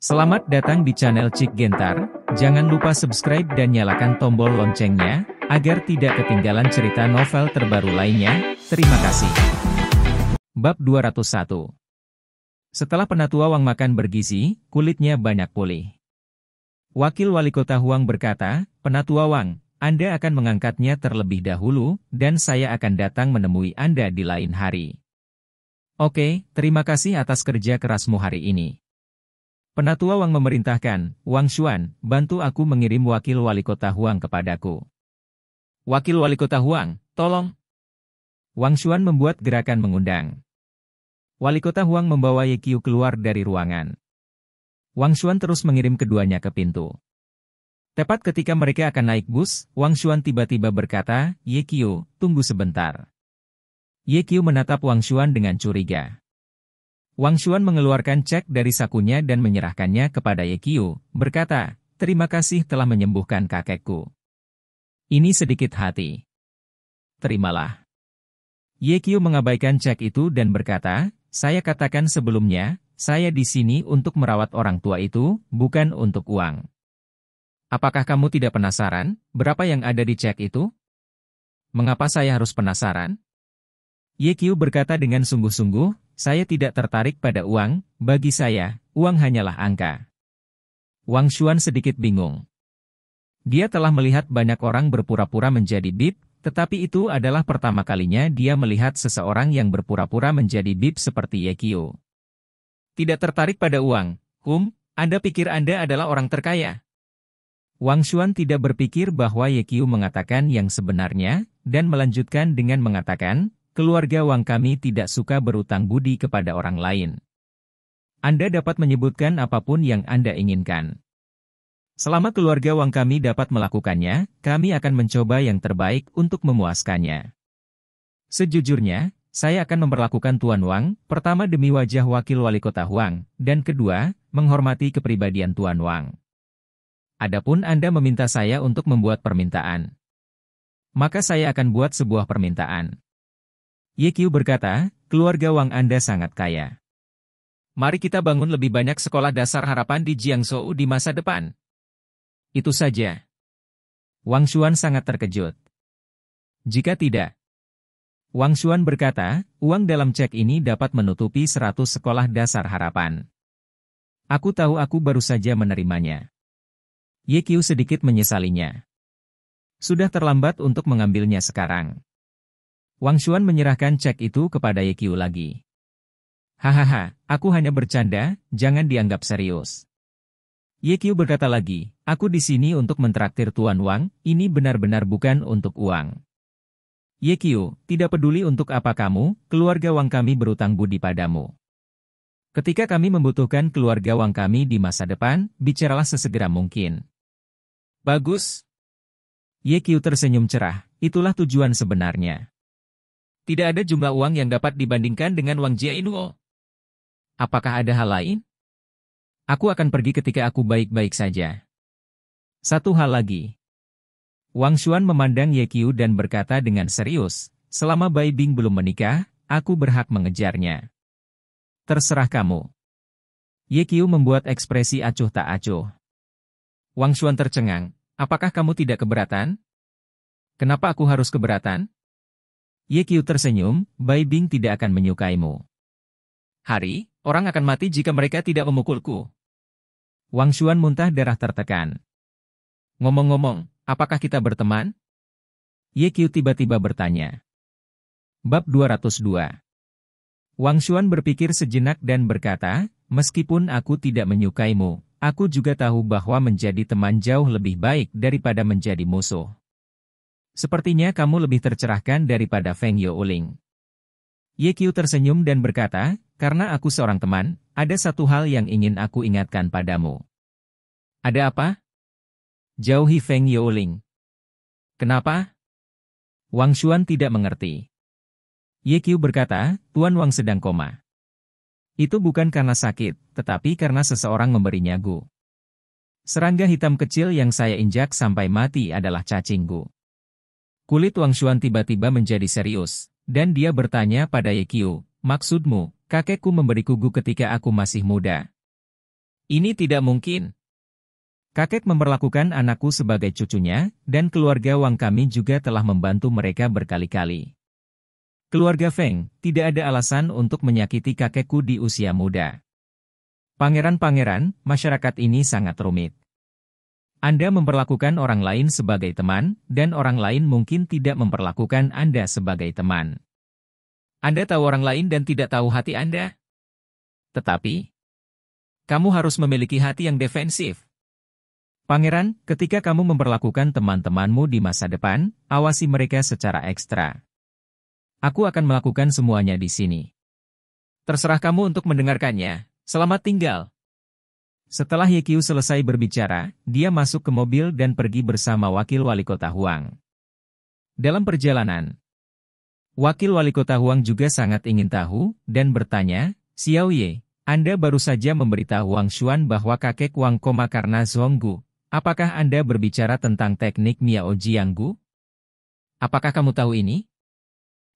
Selamat datang di channel Cik Gentar, jangan lupa subscribe dan nyalakan tombol loncengnya, agar tidak ketinggalan cerita novel terbaru lainnya, terima kasih. Bab 201 Setelah penatua Wang makan bergizi, kulitnya banyak pulih. Wakil Wali Kota Huang berkata, Penatua Wang, Anda akan mengangkatnya terlebih dahulu, dan saya akan datang menemui Anda di lain hari. Oke, terima kasih atas kerja kerasmu hari ini. Penatua Wang memerintahkan, Wang Xuan, bantu aku mengirim wakil wali kota Huang kepadaku. Wakil wali kota Huang, tolong. Wang Xuan membuat gerakan mengundang. Wali kota Huang membawa Ye Qiu keluar dari ruangan. Wang Xuan terus mengirim keduanya ke pintu. Tepat ketika mereka akan naik bus, Wang Xuan tiba-tiba berkata, Ye Qiu, tunggu sebentar. Ye Qiu menatap Wang Xuan dengan curiga. Wang Xuan mengeluarkan cek dari sakunya dan menyerahkannya kepada Ye Qiu, berkata, Terima kasih telah menyembuhkan kakekku. Ini sedikit hati. Terimalah. Ye Qiu mengabaikan cek itu dan berkata, Saya katakan sebelumnya, saya di sini untuk merawat orang tua itu, bukan untuk uang. Apakah kamu tidak penasaran, berapa yang ada di cek itu? Mengapa saya harus penasaran? Ye Qiu berkata dengan sungguh-sungguh, saya tidak tertarik pada uang, bagi saya, uang hanyalah angka. Wang Xuan sedikit bingung. Dia telah melihat banyak orang berpura-pura menjadi bib, tetapi itu adalah pertama kalinya dia melihat seseorang yang berpura-pura menjadi bib seperti Ye Tidak tertarik pada uang, Hum, Anda pikir Anda adalah orang terkaya? Wang Xuan tidak berpikir bahwa Ye mengatakan yang sebenarnya, dan melanjutkan dengan mengatakan, Keluarga Wang kami tidak suka berutang budi kepada orang lain. Anda dapat menyebutkan apapun yang Anda inginkan. Selama keluarga Wang kami dapat melakukannya, kami akan mencoba yang terbaik untuk memuaskannya. Sejujurnya, saya akan memperlakukan Tuan Wang, pertama demi wajah wakil wali kota Huang, dan kedua, menghormati kepribadian Tuan Wang. Adapun Anda meminta saya untuk membuat permintaan. Maka saya akan buat sebuah permintaan. Ye berkata, keluarga Wang Anda sangat kaya. Mari kita bangun lebih banyak sekolah dasar harapan di Jiangsu di masa depan. Itu saja. Wang Xuan sangat terkejut. Jika tidak, Wang Xuan berkata, uang dalam cek ini dapat menutupi 100 sekolah dasar harapan. Aku tahu aku baru saja menerimanya. Ye sedikit menyesalinya. Sudah terlambat untuk mengambilnya sekarang. Wang Xuan menyerahkan cek itu kepada Ye Qiu lagi. Hahaha, aku hanya bercanda, jangan dianggap serius. Ye Qiu berkata lagi, aku di sini untuk mentraktir Tuan Wang, ini benar-benar bukan untuk uang. Ye Qiu, tidak peduli untuk apa kamu, keluarga Wang kami berutang budi padamu. Ketika kami membutuhkan keluarga Wang kami di masa depan, bicaralah sesegera mungkin. Bagus. Ye Qiu tersenyum cerah, itulah tujuan sebenarnya. Tidak ada jumlah uang yang dapat dibandingkan dengan uang Jiainuo. Apakah ada hal lain? Aku akan pergi ketika aku baik-baik saja. Satu hal lagi. Wang Xuan memandang Ye Qiu dan berkata dengan serius, selama Bai Bing belum menikah, aku berhak mengejarnya. Terserah kamu. Ye Qiu membuat ekspresi acuh tak acuh. Wang Xuan tercengang, apakah kamu tidak keberatan? Kenapa aku harus keberatan? Ye Qiu tersenyum, Bai Bing tidak akan menyukaimu. Hari, orang akan mati jika mereka tidak memukulku. Wang Xuan muntah darah tertekan. Ngomong-ngomong, apakah kita berteman? Ye Qiu tiba-tiba bertanya. Bab 202 Wang Xuan berpikir sejenak dan berkata, meskipun aku tidak menyukaimu, aku juga tahu bahwa menjadi teman jauh lebih baik daripada menjadi musuh. Sepertinya kamu lebih tercerahkan daripada Feng Youling. Ye Qiu tersenyum dan berkata, karena aku seorang teman, ada satu hal yang ingin aku ingatkan padamu. Ada apa? Jauhi Feng Youling. Kenapa? Wang Xuan tidak mengerti. Ye Qiu berkata, Tuan Wang sedang koma. Itu bukan karena sakit, tetapi karena seseorang memberinya gu. Serangga hitam kecil yang saya injak sampai mati adalah cacing gu. Kulit Wang Xuan tiba-tiba menjadi serius, dan dia bertanya pada Ye Qiu, maksudmu, kakekku memberi kugu ketika aku masih muda. Ini tidak mungkin. Kakek memperlakukan anakku sebagai cucunya, dan keluarga Wang kami juga telah membantu mereka berkali-kali. Keluarga Feng, tidak ada alasan untuk menyakiti kakekku di usia muda. Pangeran-pangeran, masyarakat ini sangat rumit. Anda memperlakukan orang lain sebagai teman, dan orang lain mungkin tidak memperlakukan Anda sebagai teman. Anda tahu orang lain dan tidak tahu hati Anda. Tetapi, kamu harus memiliki hati yang defensif. Pangeran, ketika kamu memperlakukan teman-temanmu di masa depan, awasi mereka secara ekstra. Aku akan melakukan semuanya di sini. Terserah kamu untuk mendengarkannya. Selamat tinggal. Setelah Yekiu selesai berbicara, dia masuk ke mobil dan pergi bersama wakil wali kota Huang. Dalam perjalanan, wakil wali kota Huang juga sangat ingin tahu dan bertanya, Xiao Ye, Anda baru saja memberitahu Wang Xuan bahwa kakek Wang koma karena Zonggu. Apakah Anda berbicara tentang teknik Miao Jianggu? Apakah kamu tahu ini?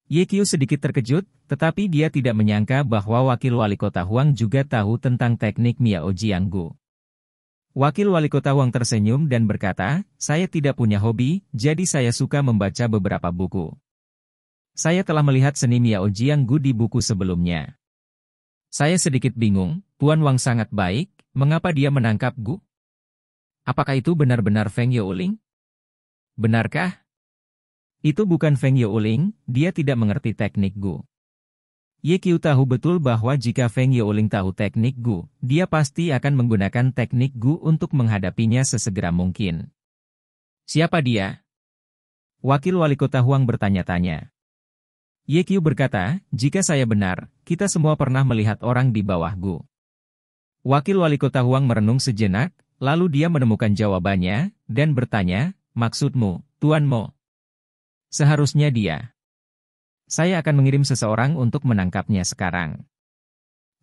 Yekiu sedikit terkejut, tetapi dia tidak menyangka bahwa wakil wali kota Huang juga tahu tentang teknik Miao Jianggu. Wakil wali kota Huang tersenyum dan berkata, saya tidak punya hobi, jadi saya suka membaca beberapa buku. Saya telah melihat seni Miao Jianggu di buku sebelumnya. Saya sedikit bingung, Puan Wang sangat baik, mengapa dia menangkap Gu? Apakah itu benar-benar Feng Yuling? Benarkah? Itu bukan Feng Youling, dia tidak mengerti teknik Gu. Ye Qiu tahu betul bahwa jika Feng Youling tahu teknik Gu, dia pasti akan menggunakan teknik Gu untuk menghadapinya sesegera mungkin. Siapa dia? Wakil Wali Kota Huang bertanya-tanya. Ye Qiu berkata, jika saya benar, kita semua pernah melihat orang di bawah Gu. Wakil Wali Kota Huang merenung sejenak, lalu dia menemukan jawabannya, dan bertanya, maksudmu, Tuan Mo, Seharusnya dia. Saya akan mengirim seseorang untuk menangkapnya sekarang.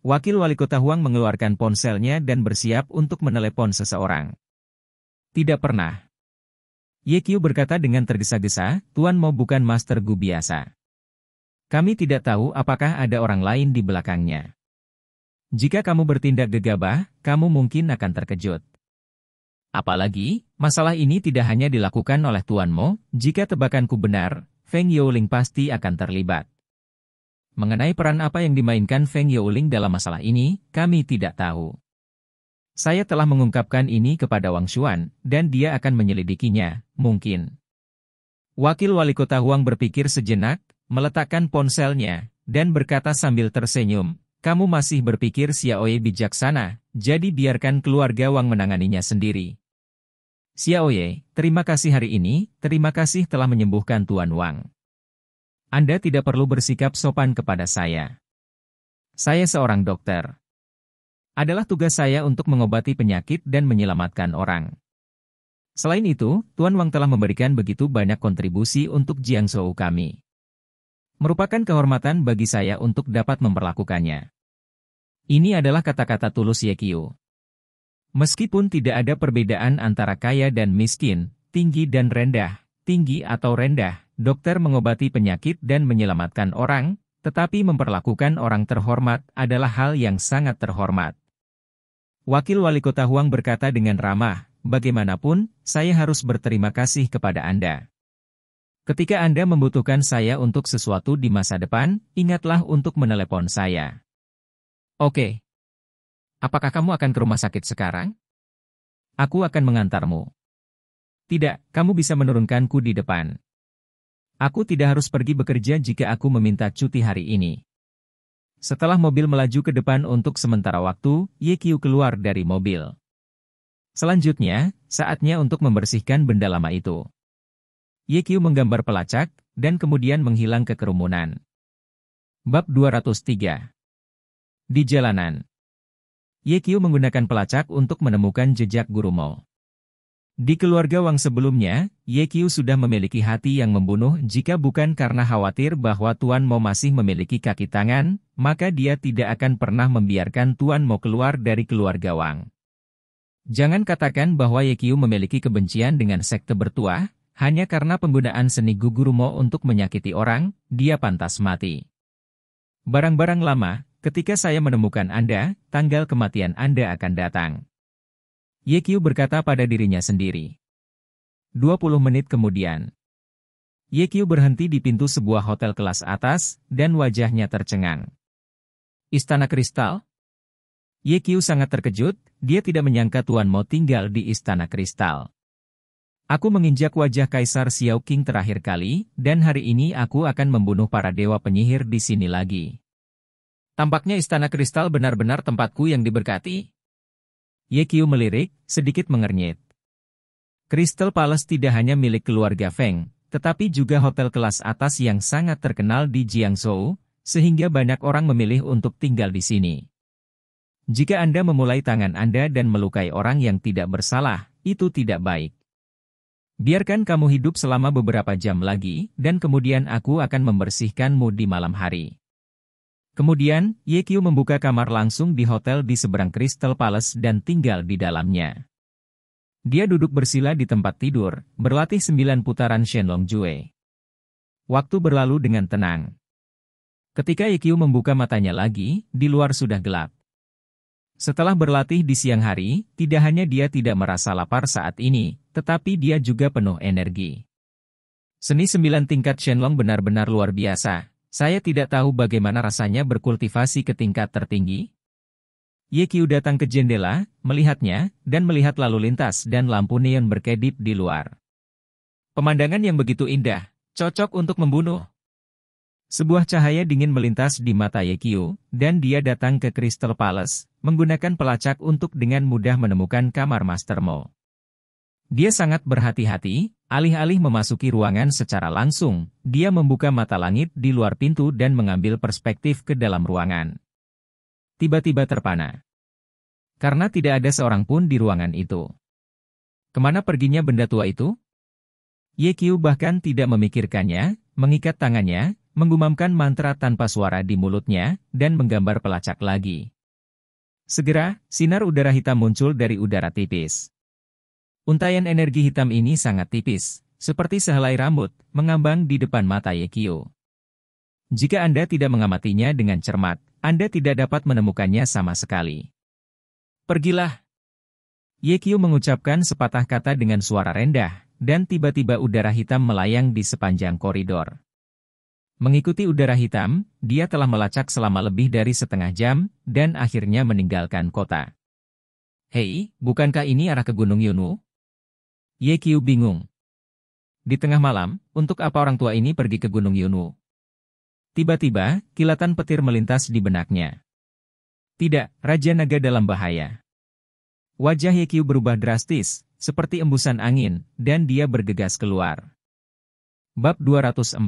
Wakil Wali Kota Huang mengeluarkan ponselnya dan bersiap untuk menelepon seseorang. Tidak pernah. Ye Qiu berkata dengan tergesa-gesa, Tuan mau bukan Master Gu biasa. Kami tidak tahu apakah ada orang lain di belakangnya. Jika kamu bertindak gegabah, kamu mungkin akan terkejut. Apalagi, masalah ini tidak hanya dilakukan oleh Tuan Mo, jika tebakanku benar, Feng Youling pasti akan terlibat. Mengenai peran apa yang dimainkan Feng Youling dalam masalah ini, kami tidak tahu. Saya telah mengungkapkan ini kepada Wang Xuan, dan dia akan menyelidikinya, mungkin. Wakil wali kota Huang berpikir sejenak, meletakkan ponselnya, dan berkata sambil tersenyum, kamu masih berpikir Xiaoye bijaksana, jadi biarkan keluarga Wang menanganinya sendiri. Xiaoye, terima kasih hari ini, terima kasih telah menyembuhkan Tuan Wang. Anda tidak perlu bersikap sopan kepada saya. Saya seorang dokter. Adalah tugas saya untuk mengobati penyakit dan menyelamatkan orang. Selain itu, Tuan Wang telah memberikan begitu banyak kontribusi untuk Jiang Zhou kami. Merupakan kehormatan bagi saya untuk dapat memperlakukannya. Ini adalah kata-kata tulus Ye Qiu. Meskipun tidak ada perbedaan antara kaya dan miskin, tinggi dan rendah, tinggi atau rendah, dokter mengobati penyakit dan menyelamatkan orang, tetapi memperlakukan orang terhormat adalah hal yang sangat terhormat. Wakil Wali Kota Huang berkata dengan ramah, bagaimanapun, saya harus berterima kasih kepada Anda. Ketika Anda membutuhkan saya untuk sesuatu di masa depan, ingatlah untuk menelepon saya. Oke, Apakah kamu akan ke rumah sakit sekarang? Aku akan mengantarmu. Tidak, kamu bisa menurunkanku di depan. Aku tidak harus pergi bekerja jika aku meminta cuti hari ini. Setelah mobil melaju ke depan untuk sementara waktu, Ye Yekyu keluar dari mobil. Selanjutnya, saatnya untuk membersihkan benda lama itu. Ye Yekyu menggambar pelacak, dan kemudian menghilang ke kerumunan. Bab 203 Di jalanan Ye menggunakan pelacak untuk menemukan jejak Guru Mo. Di keluarga Wang sebelumnya, Ye sudah memiliki hati yang membunuh jika bukan karena khawatir bahwa Tuan Mo masih memiliki kaki tangan, maka dia tidak akan pernah membiarkan Tuan Mo keluar dari keluarga Wang. Jangan katakan bahwa Ye memiliki kebencian dengan sekte bertuah, hanya karena penggunaan seni gugurumo untuk menyakiti orang, dia pantas mati. Barang-barang lama, Ketika saya menemukan Anda, tanggal kematian Anda akan datang. Qiu berkata pada dirinya sendiri. 20 menit kemudian. Qiu berhenti di pintu sebuah hotel kelas atas, dan wajahnya tercengang. Istana Kristal? Qiu sangat terkejut, dia tidak menyangka Tuan Mo tinggal di Istana Kristal. Aku menginjak wajah Kaisar Xiao King terakhir kali, dan hari ini aku akan membunuh para dewa penyihir di sini lagi. Tampaknya istana kristal benar-benar tempatku yang diberkati. Qiu melirik, sedikit mengernyit. Crystal Palace tidak hanya milik keluarga Feng, tetapi juga hotel kelas atas yang sangat terkenal di Jiangsu, sehingga banyak orang memilih untuk tinggal di sini. Jika Anda memulai tangan Anda dan melukai orang yang tidak bersalah, itu tidak baik. Biarkan kamu hidup selama beberapa jam lagi, dan kemudian aku akan membersihkanmu di malam hari. Kemudian, Ye Kyu membuka kamar langsung di hotel di seberang Crystal Palace dan tinggal di dalamnya. Dia duduk bersila di tempat tidur, berlatih sembilan putaran Shenlong Jue. Waktu berlalu dengan tenang. Ketika Ye Kyu membuka matanya lagi, di luar sudah gelap. Setelah berlatih di siang hari, tidak hanya dia tidak merasa lapar saat ini, tetapi dia juga penuh energi. Seni sembilan tingkat Shenlong benar-benar luar biasa, saya tidak tahu bagaimana rasanya berkultivasi ke tingkat tertinggi. Yekiu datang ke jendela, melihatnya, dan melihat lalu lintas dan lampu neon berkedip di luar. Pemandangan yang begitu indah, cocok untuk membunuh. Sebuah cahaya dingin melintas di mata Yekiu, dan dia datang ke Crystal Palace, menggunakan pelacak untuk dengan mudah menemukan kamar Master Mo. Dia sangat berhati-hati, alih-alih memasuki ruangan secara langsung, dia membuka mata langit di luar pintu dan mengambil perspektif ke dalam ruangan. Tiba-tiba terpana. Karena tidak ada seorang pun di ruangan itu. Kemana perginya benda tua itu? Ye Qiu bahkan tidak memikirkannya, mengikat tangannya, menggumamkan mantra tanpa suara di mulutnya, dan menggambar pelacak lagi. Segera, sinar udara hitam muncul dari udara tipis. Untayan energi hitam ini sangat tipis, seperti sehelai rambut, mengambang di depan mata Yekio. Jika Anda tidak mengamatinya dengan cermat, Anda tidak dapat menemukannya sama sekali. Pergilah. Yekio mengucapkan sepatah kata dengan suara rendah, dan tiba-tiba udara hitam melayang di sepanjang koridor. Mengikuti udara hitam, dia telah melacak selama lebih dari setengah jam, dan akhirnya meninggalkan kota. Hei, bukankah ini arah ke Gunung Yunu? Ye bingung. Di tengah malam, untuk apa orang tua ini pergi ke Gunung Yunwu? Tiba-tiba, kilatan petir melintas di benaknya. Tidak, Raja Naga dalam bahaya. Wajah Ye berubah drastis, seperti embusan angin, dan dia bergegas keluar. Bab 204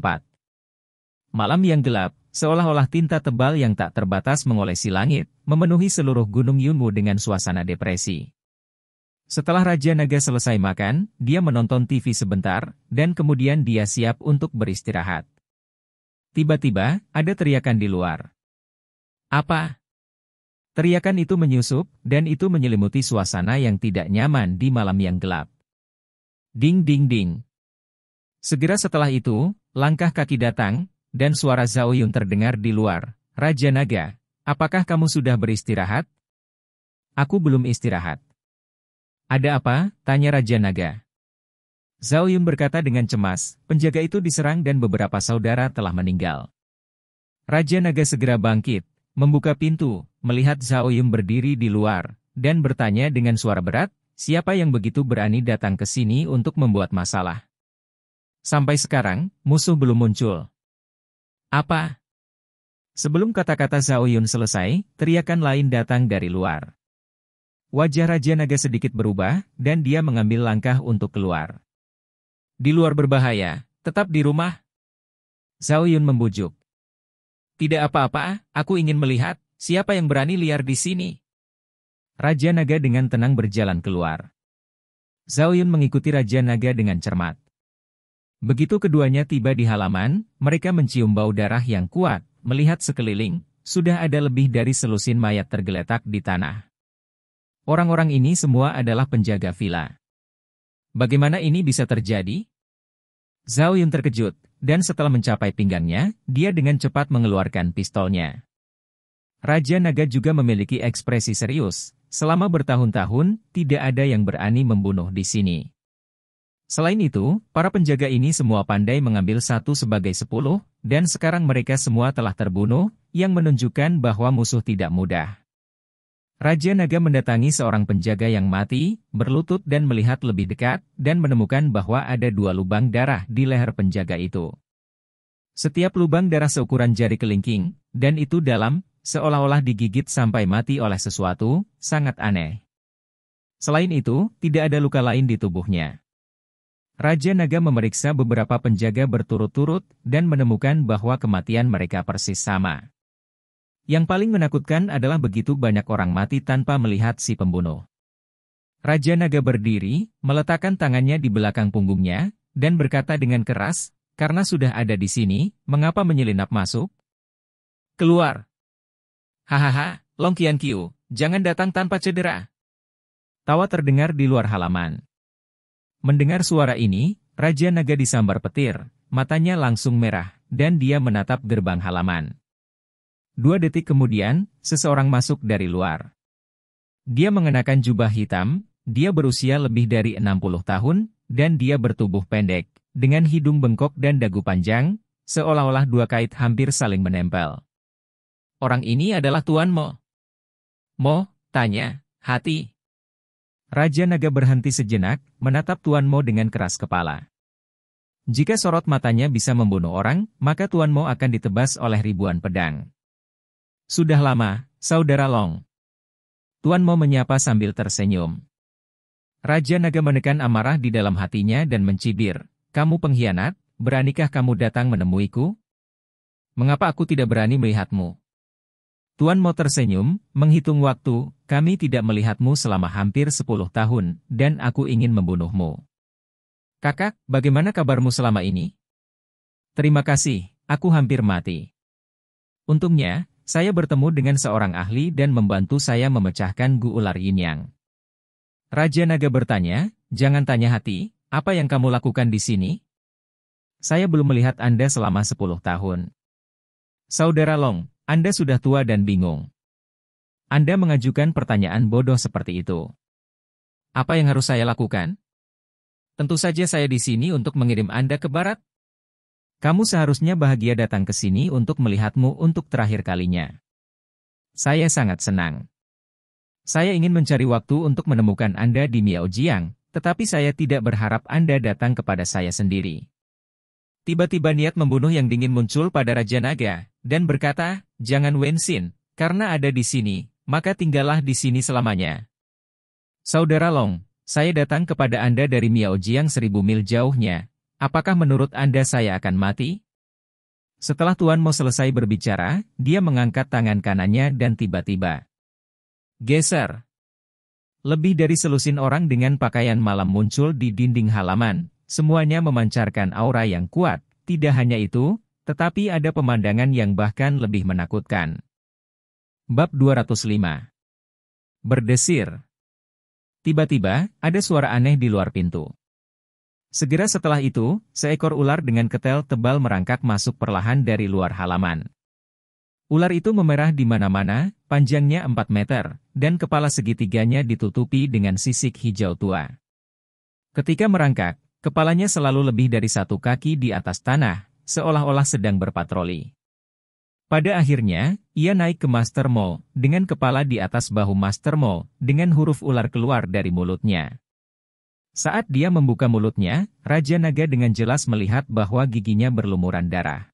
Malam yang gelap, seolah-olah tinta tebal yang tak terbatas mengolesi langit, memenuhi seluruh Gunung Yunwu dengan suasana depresi. Setelah Raja Naga selesai makan, dia menonton TV sebentar, dan kemudian dia siap untuk beristirahat. Tiba-tiba, ada teriakan di luar. Apa? Teriakan itu menyusup, dan itu menyelimuti suasana yang tidak nyaman di malam yang gelap. Ding ding ding. Segera setelah itu, langkah kaki datang, dan suara Zhao Yun terdengar di luar. Raja Naga, apakah kamu sudah beristirahat? Aku belum istirahat. Ada apa? Tanya Raja Naga. Zhao Yun berkata dengan cemas, penjaga itu diserang dan beberapa saudara telah meninggal. Raja Naga segera bangkit, membuka pintu, melihat Zhao Yun berdiri di luar, dan bertanya dengan suara berat, siapa yang begitu berani datang ke sini untuk membuat masalah. Sampai sekarang, musuh belum muncul. Apa? Sebelum kata-kata Zhao Yun selesai, teriakan lain datang dari luar. Wajah Raja Naga sedikit berubah, dan dia mengambil langkah untuk keluar. Di luar berbahaya, tetap di rumah. Zhao Yun membujuk. Tidak apa-apa, aku ingin melihat, siapa yang berani liar di sini. Raja Naga dengan tenang berjalan keluar. Zhao Yun mengikuti Raja Naga dengan cermat. Begitu keduanya tiba di halaman, mereka mencium bau darah yang kuat, melihat sekeliling, sudah ada lebih dari selusin mayat tergeletak di tanah. Orang-orang ini semua adalah penjaga villa. Bagaimana ini bisa terjadi? Zhao Yun terkejut, dan setelah mencapai pinggangnya, dia dengan cepat mengeluarkan pistolnya. Raja Naga juga memiliki ekspresi serius. Selama bertahun-tahun, tidak ada yang berani membunuh di sini. Selain itu, para penjaga ini semua pandai mengambil satu sebagai sepuluh, dan sekarang mereka semua telah terbunuh, yang menunjukkan bahwa musuh tidak mudah. Raja Naga mendatangi seorang penjaga yang mati, berlutut dan melihat lebih dekat, dan menemukan bahwa ada dua lubang darah di leher penjaga itu. Setiap lubang darah seukuran jari kelingking, dan itu dalam, seolah-olah digigit sampai mati oleh sesuatu, sangat aneh. Selain itu, tidak ada luka lain di tubuhnya. Raja Naga memeriksa beberapa penjaga berturut-turut, dan menemukan bahwa kematian mereka persis sama. Yang paling menakutkan adalah begitu banyak orang mati tanpa melihat si pembunuh. Raja Naga berdiri, meletakkan tangannya di belakang punggungnya, dan berkata dengan keras, karena sudah ada di sini, mengapa menyelinap masuk? Keluar! Hahaha, Long Qian Qiu, jangan datang tanpa cedera. Tawa terdengar di luar halaman. Mendengar suara ini, Raja Naga disambar petir, matanya langsung merah, dan dia menatap gerbang halaman. Dua detik kemudian, seseorang masuk dari luar. Dia mengenakan jubah hitam, dia berusia lebih dari 60 tahun, dan dia bertubuh pendek, dengan hidung bengkok dan dagu panjang, seolah-olah dua kait hampir saling menempel. Orang ini adalah Tuan Mo. Mo, tanya, hati. Raja Naga berhenti sejenak, menatap Tuan Mo dengan keras kepala. Jika sorot matanya bisa membunuh orang, maka Tuan Mo akan ditebas oleh ribuan pedang. Sudah lama, Saudara Long. Tuan Mo menyapa sambil tersenyum. Raja Naga menekan amarah di dalam hatinya dan mencibir. Kamu pengkhianat, beranikah kamu datang menemuiku? Mengapa aku tidak berani melihatmu? Tuan Mo tersenyum, menghitung waktu, kami tidak melihatmu selama hampir 10 tahun, dan aku ingin membunuhmu. Kakak, bagaimana kabarmu selama ini? Terima kasih, aku hampir mati. Untungnya, saya bertemu dengan seorang ahli dan membantu saya memecahkan Gu Ular Yin Yang. Raja Naga bertanya, jangan tanya hati, apa yang kamu lakukan di sini? Saya belum melihat Anda selama 10 tahun. Saudara Long, Anda sudah tua dan bingung. Anda mengajukan pertanyaan bodoh seperti itu. Apa yang harus saya lakukan? Tentu saja saya di sini untuk mengirim Anda ke barat, kamu seharusnya bahagia datang ke sini untuk melihatmu untuk terakhir kalinya. Saya sangat senang. Saya ingin mencari waktu untuk menemukan Anda di Miaojiang, tetapi saya tidak berharap Anda datang kepada saya sendiri. Tiba-tiba niat membunuh yang dingin muncul pada Raja Naga, dan berkata, jangan Wensin, karena ada di sini, maka tinggallah di sini selamanya. Saudara Long, saya datang kepada Anda dari Miaojiang seribu mil jauhnya, Apakah menurut Anda saya akan mati? Setelah Tuan Mo selesai berbicara, dia mengangkat tangan kanannya dan tiba-tiba geser. Lebih dari selusin orang dengan pakaian malam muncul di dinding halaman. Semuanya memancarkan aura yang kuat. Tidak hanya itu, tetapi ada pemandangan yang bahkan lebih menakutkan. Bab 205 Berdesir Tiba-tiba, ada suara aneh di luar pintu. Segera setelah itu, seekor ular dengan ketel tebal merangkak masuk perlahan dari luar halaman. Ular itu memerah di mana-mana, panjangnya 4 meter, dan kepala segitiganya ditutupi dengan sisik hijau tua. Ketika merangkak, kepalanya selalu lebih dari satu kaki di atas tanah, seolah-olah sedang berpatroli. Pada akhirnya, ia naik ke Master Mall, dengan kepala di atas bahu Master Mall, dengan huruf ular keluar dari mulutnya. Saat dia membuka mulutnya, Raja Naga dengan jelas melihat bahwa giginya berlumuran darah.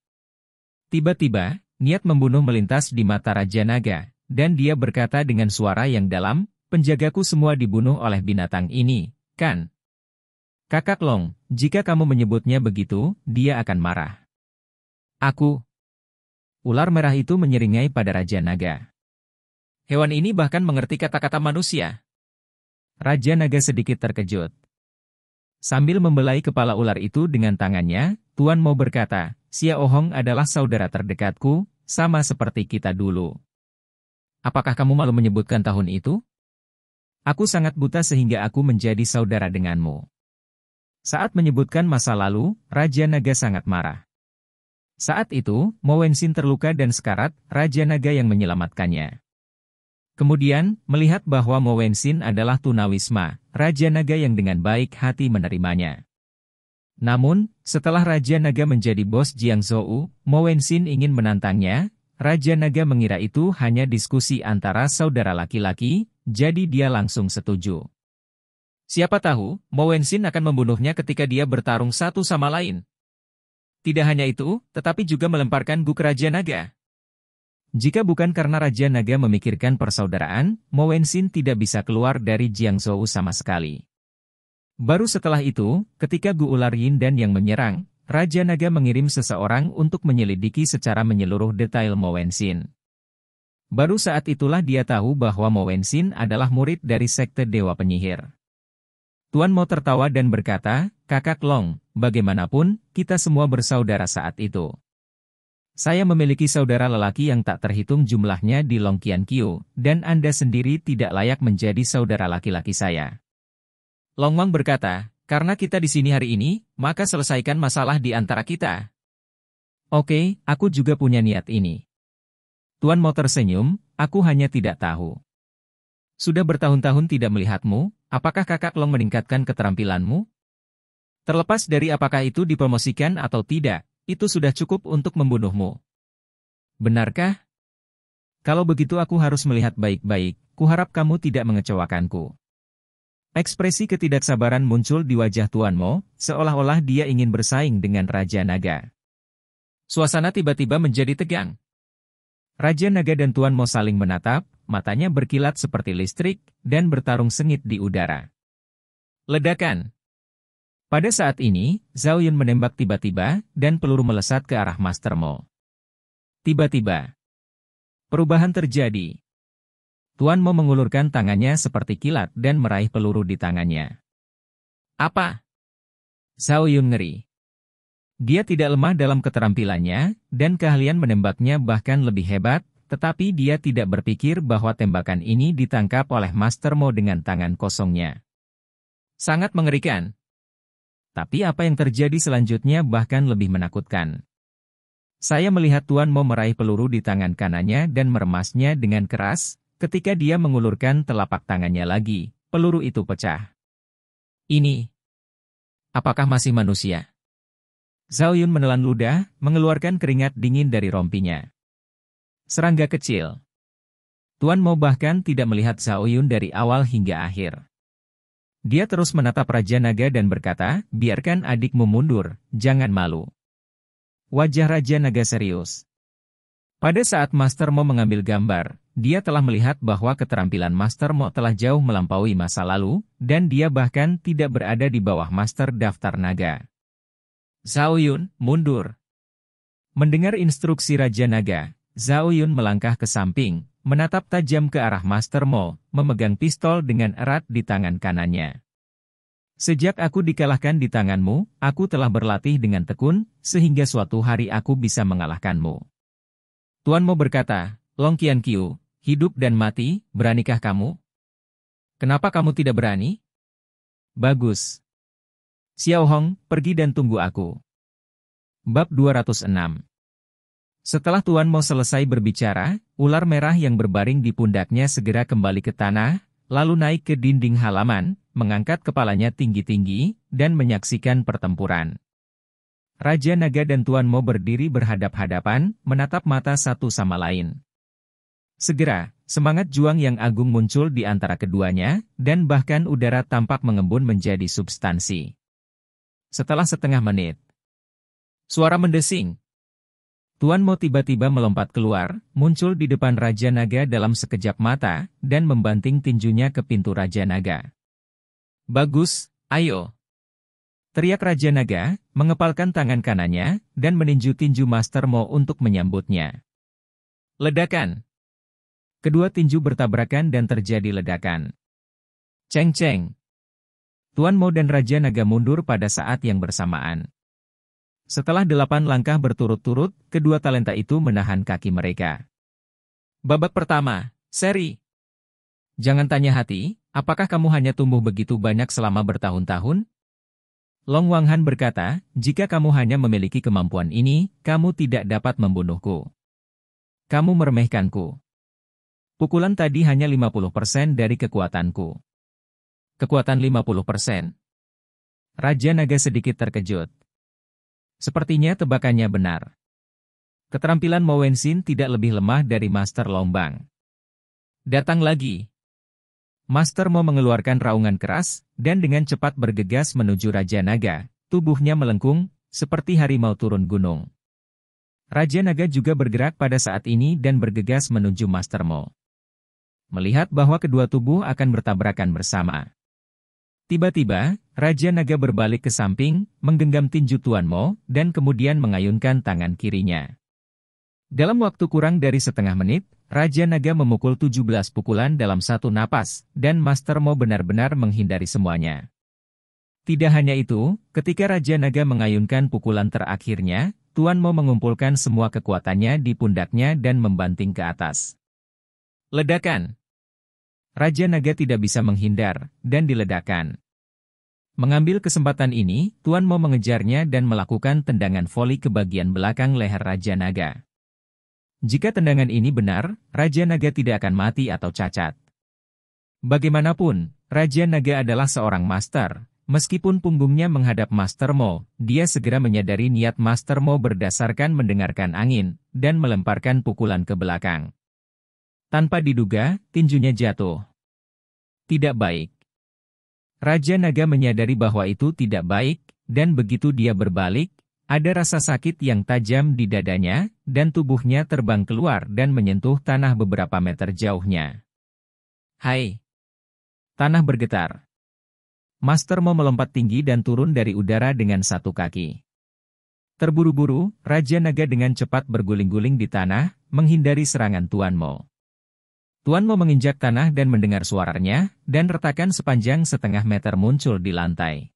Tiba-tiba, niat membunuh melintas di mata Raja Naga, dan dia berkata dengan suara yang dalam, penjagaku semua dibunuh oleh binatang ini, kan? Kakak Long, jika kamu menyebutnya begitu, dia akan marah. Aku. Ular merah itu menyeringai pada Raja Naga. Hewan ini bahkan mengerti kata-kata manusia. Raja Naga sedikit terkejut, Sambil membelai kepala ular itu dengan tangannya, Tuan Mo berkata, Ohong adalah saudara terdekatku, sama seperti kita dulu. Apakah kamu malu menyebutkan tahun itu? Aku sangat buta sehingga aku menjadi saudara denganmu. Saat menyebutkan masa lalu, Raja Naga sangat marah. Saat itu, Mowensin terluka dan sekarat, Raja Naga yang menyelamatkannya. Kemudian, melihat bahwa Mowensin adalah tunawisma, Raja Naga yang dengan baik hati menerimanya. Namun, setelah Raja Naga menjadi bos Jiang Zhou, Mowensin ingin menantangnya, Raja Naga mengira itu hanya diskusi antara saudara laki-laki, jadi dia langsung setuju. Siapa tahu, Mowensin akan membunuhnya ketika dia bertarung satu sama lain. Tidak hanya itu, tetapi juga melemparkan Gu Raja Naga. Jika bukan karena Raja Naga memikirkan persaudaraan, Mo Mowensin tidak bisa keluar dari Jiangzhou sama sekali. Baru setelah itu, ketika Gu Ular Yin dan yang menyerang, Raja Naga mengirim seseorang untuk menyelidiki secara menyeluruh detail Mo Mowensin. Baru saat itulah dia tahu bahwa Mo Mowensin adalah murid dari sekte Dewa Penyihir. Tuan Mo tertawa dan berkata, Kakak Long, bagaimanapun, kita semua bersaudara saat itu. Saya memiliki saudara lelaki yang tak terhitung jumlahnya di Longkian Kyo, dan Anda sendiri tidak layak menjadi saudara laki-laki saya. Long Wang berkata, karena kita di sini hari ini, maka selesaikan masalah di antara kita. Oke, aku juga punya niat ini. Tuan mau tersenyum, aku hanya tidak tahu. Sudah bertahun-tahun tidak melihatmu, apakah kakak Long meningkatkan keterampilanmu? Terlepas dari apakah itu dipromosikan atau tidak, itu sudah cukup untuk membunuhmu. Benarkah? Kalau begitu aku harus melihat baik-baik, kuharap kamu tidak mengecewakanku. Ekspresi ketidaksabaran muncul di wajah Tuan Mo, seolah-olah dia ingin bersaing dengan Raja Naga. Suasana tiba-tiba menjadi tegang. Raja Naga dan Tuan Mo saling menatap, matanya berkilat seperti listrik, dan bertarung sengit di udara. Ledakan pada saat ini, Zhao Yun menembak tiba-tiba, dan peluru melesat ke arah Master Mo. Tiba-tiba, perubahan terjadi. Tuan Mo mengulurkan tangannya seperti kilat dan meraih peluru di tangannya. Apa? Zhao Yun ngeri. Dia tidak lemah dalam keterampilannya, dan keahlian menembaknya bahkan lebih hebat, tetapi dia tidak berpikir bahwa tembakan ini ditangkap oleh Master Mo dengan tangan kosongnya. Sangat mengerikan, tapi apa yang terjadi selanjutnya bahkan lebih menakutkan. Saya melihat Tuan Mo meraih peluru di tangan kanannya dan meremasnya dengan keras, ketika dia mengulurkan telapak tangannya lagi, peluru itu pecah. Ini. Apakah masih manusia? Zhao Yun menelan ludah, mengeluarkan keringat dingin dari rompinya. Serangga kecil. Tuan Mo bahkan tidak melihat Zhao Yun dari awal hingga akhir. Dia terus menatap Raja Naga dan berkata, biarkan adikmu mundur, jangan malu. Wajah Raja Naga serius. Pada saat Master Mo mengambil gambar, dia telah melihat bahwa keterampilan Master Mo telah jauh melampaui masa lalu, dan dia bahkan tidak berada di bawah Master Daftar Naga. Zhao Yun, mundur. Mendengar instruksi Raja Naga, Zhao Yun melangkah ke samping, menatap tajam ke arah Master Mo, memegang pistol dengan erat di tangan kanannya. Sejak aku dikalahkan di tanganmu, aku telah berlatih dengan tekun, sehingga suatu hari aku bisa mengalahkanmu. Tuan Mo berkata, Long Qian Qiu, hidup dan mati, beranikah kamu? Kenapa kamu tidak berani? Bagus. Xiao Hong, pergi dan tunggu aku. Bab 206 setelah Tuan Mo selesai berbicara, ular merah yang berbaring di pundaknya segera kembali ke tanah, lalu naik ke dinding halaman, mengangkat kepalanya tinggi-tinggi, dan menyaksikan pertempuran. Raja Naga dan Tuan Mo berdiri berhadap-hadapan, menatap mata satu sama lain. Segera, semangat juang yang agung muncul di antara keduanya, dan bahkan udara tampak mengembun menjadi substansi. Setelah setengah menit, suara mendesing, Tuan Mo tiba-tiba melompat keluar, muncul di depan Raja Naga dalam sekejap mata, dan membanting tinjunya ke pintu Raja Naga. Bagus, ayo! Teriak Raja Naga, mengepalkan tangan kanannya, dan meninju tinju Master Mo untuk menyambutnya. Ledakan! Kedua tinju bertabrakan dan terjadi ledakan. Ceng-ceng! Tuan Mo dan Raja Naga mundur pada saat yang bersamaan. Setelah delapan langkah berturut-turut, kedua talenta itu menahan kaki mereka. Babak pertama, seri. Jangan tanya hati, apakah kamu hanya tumbuh begitu banyak selama bertahun-tahun? Long Wang Han berkata, jika kamu hanya memiliki kemampuan ini, kamu tidak dapat membunuhku. Kamu meremehkanku. Pukulan tadi hanya 50% dari kekuatanku. Kekuatan 50%. Raja Naga sedikit terkejut. Sepertinya tebakannya benar. Keterampilan Mowensin tidak lebih lemah dari Master Lombang. Datang lagi. Master Mo mengeluarkan raungan keras, dan dengan cepat bergegas menuju Raja Naga. Tubuhnya melengkung, seperti harimau turun gunung. Raja Naga juga bergerak pada saat ini dan bergegas menuju Master Mo. Melihat bahwa kedua tubuh akan bertabrakan bersama. Tiba-tiba, Raja Naga berbalik ke samping, menggenggam tinju Tuan Mo, dan kemudian mengayunkan tangan kirinya. Dalam waktu kurang dari setengah menit, Raja Naga memukul 17 pukulan dalam satu napas, dan Master Mo benar-benar menghindari semuanya. Tidak hanya itu, ketika Raja Naga mengayunkan pukulan terakhirnya, Tuan Mo mengumpulkan semua kekuatannya di pundaknya dan membanting ke atas. Ledakan Raja Naga tidak bisa menghindar, dan diledakan. Mengambil kesempatan ini, Tuan Mo mengejarnya dan melakukan tendangan voli ke bagian belakang leher Raja Naga. Jika tendangan ini benar, Raja Naga tidak akan mati atau cacat. Bagaimanapun, Raja Naga adalah seorang master. Meskipun punggungnya menghadap Master Mo, dia segera menyadari niat Master Mo berdasarkan mendengarkan angin dan melemparkan pukulan ke belakang. Tanpa diduga, tinjunya jatuh. Tidak baik. Raja Naga menyadari bahwa itu tidak baik, dan begitu dia berbalik, ada rasa sakit yang tajam di dadanya, dan tubuhnya terbang keluar dan menyentuh tanah beberapa meter jauhnya. Hai! Tanah bergetar. Master mau melompat tinggi dan turun dari udara dengan satu kaki. Terburu-buru, Raja Naga dengan cepat berguling-guling di tanah, menghindari serangan Tuan Mo. Tuan Mo menginjak tanah dan mendengar suaranya, dan retakan sepanjang setengah meter muncul di lantai.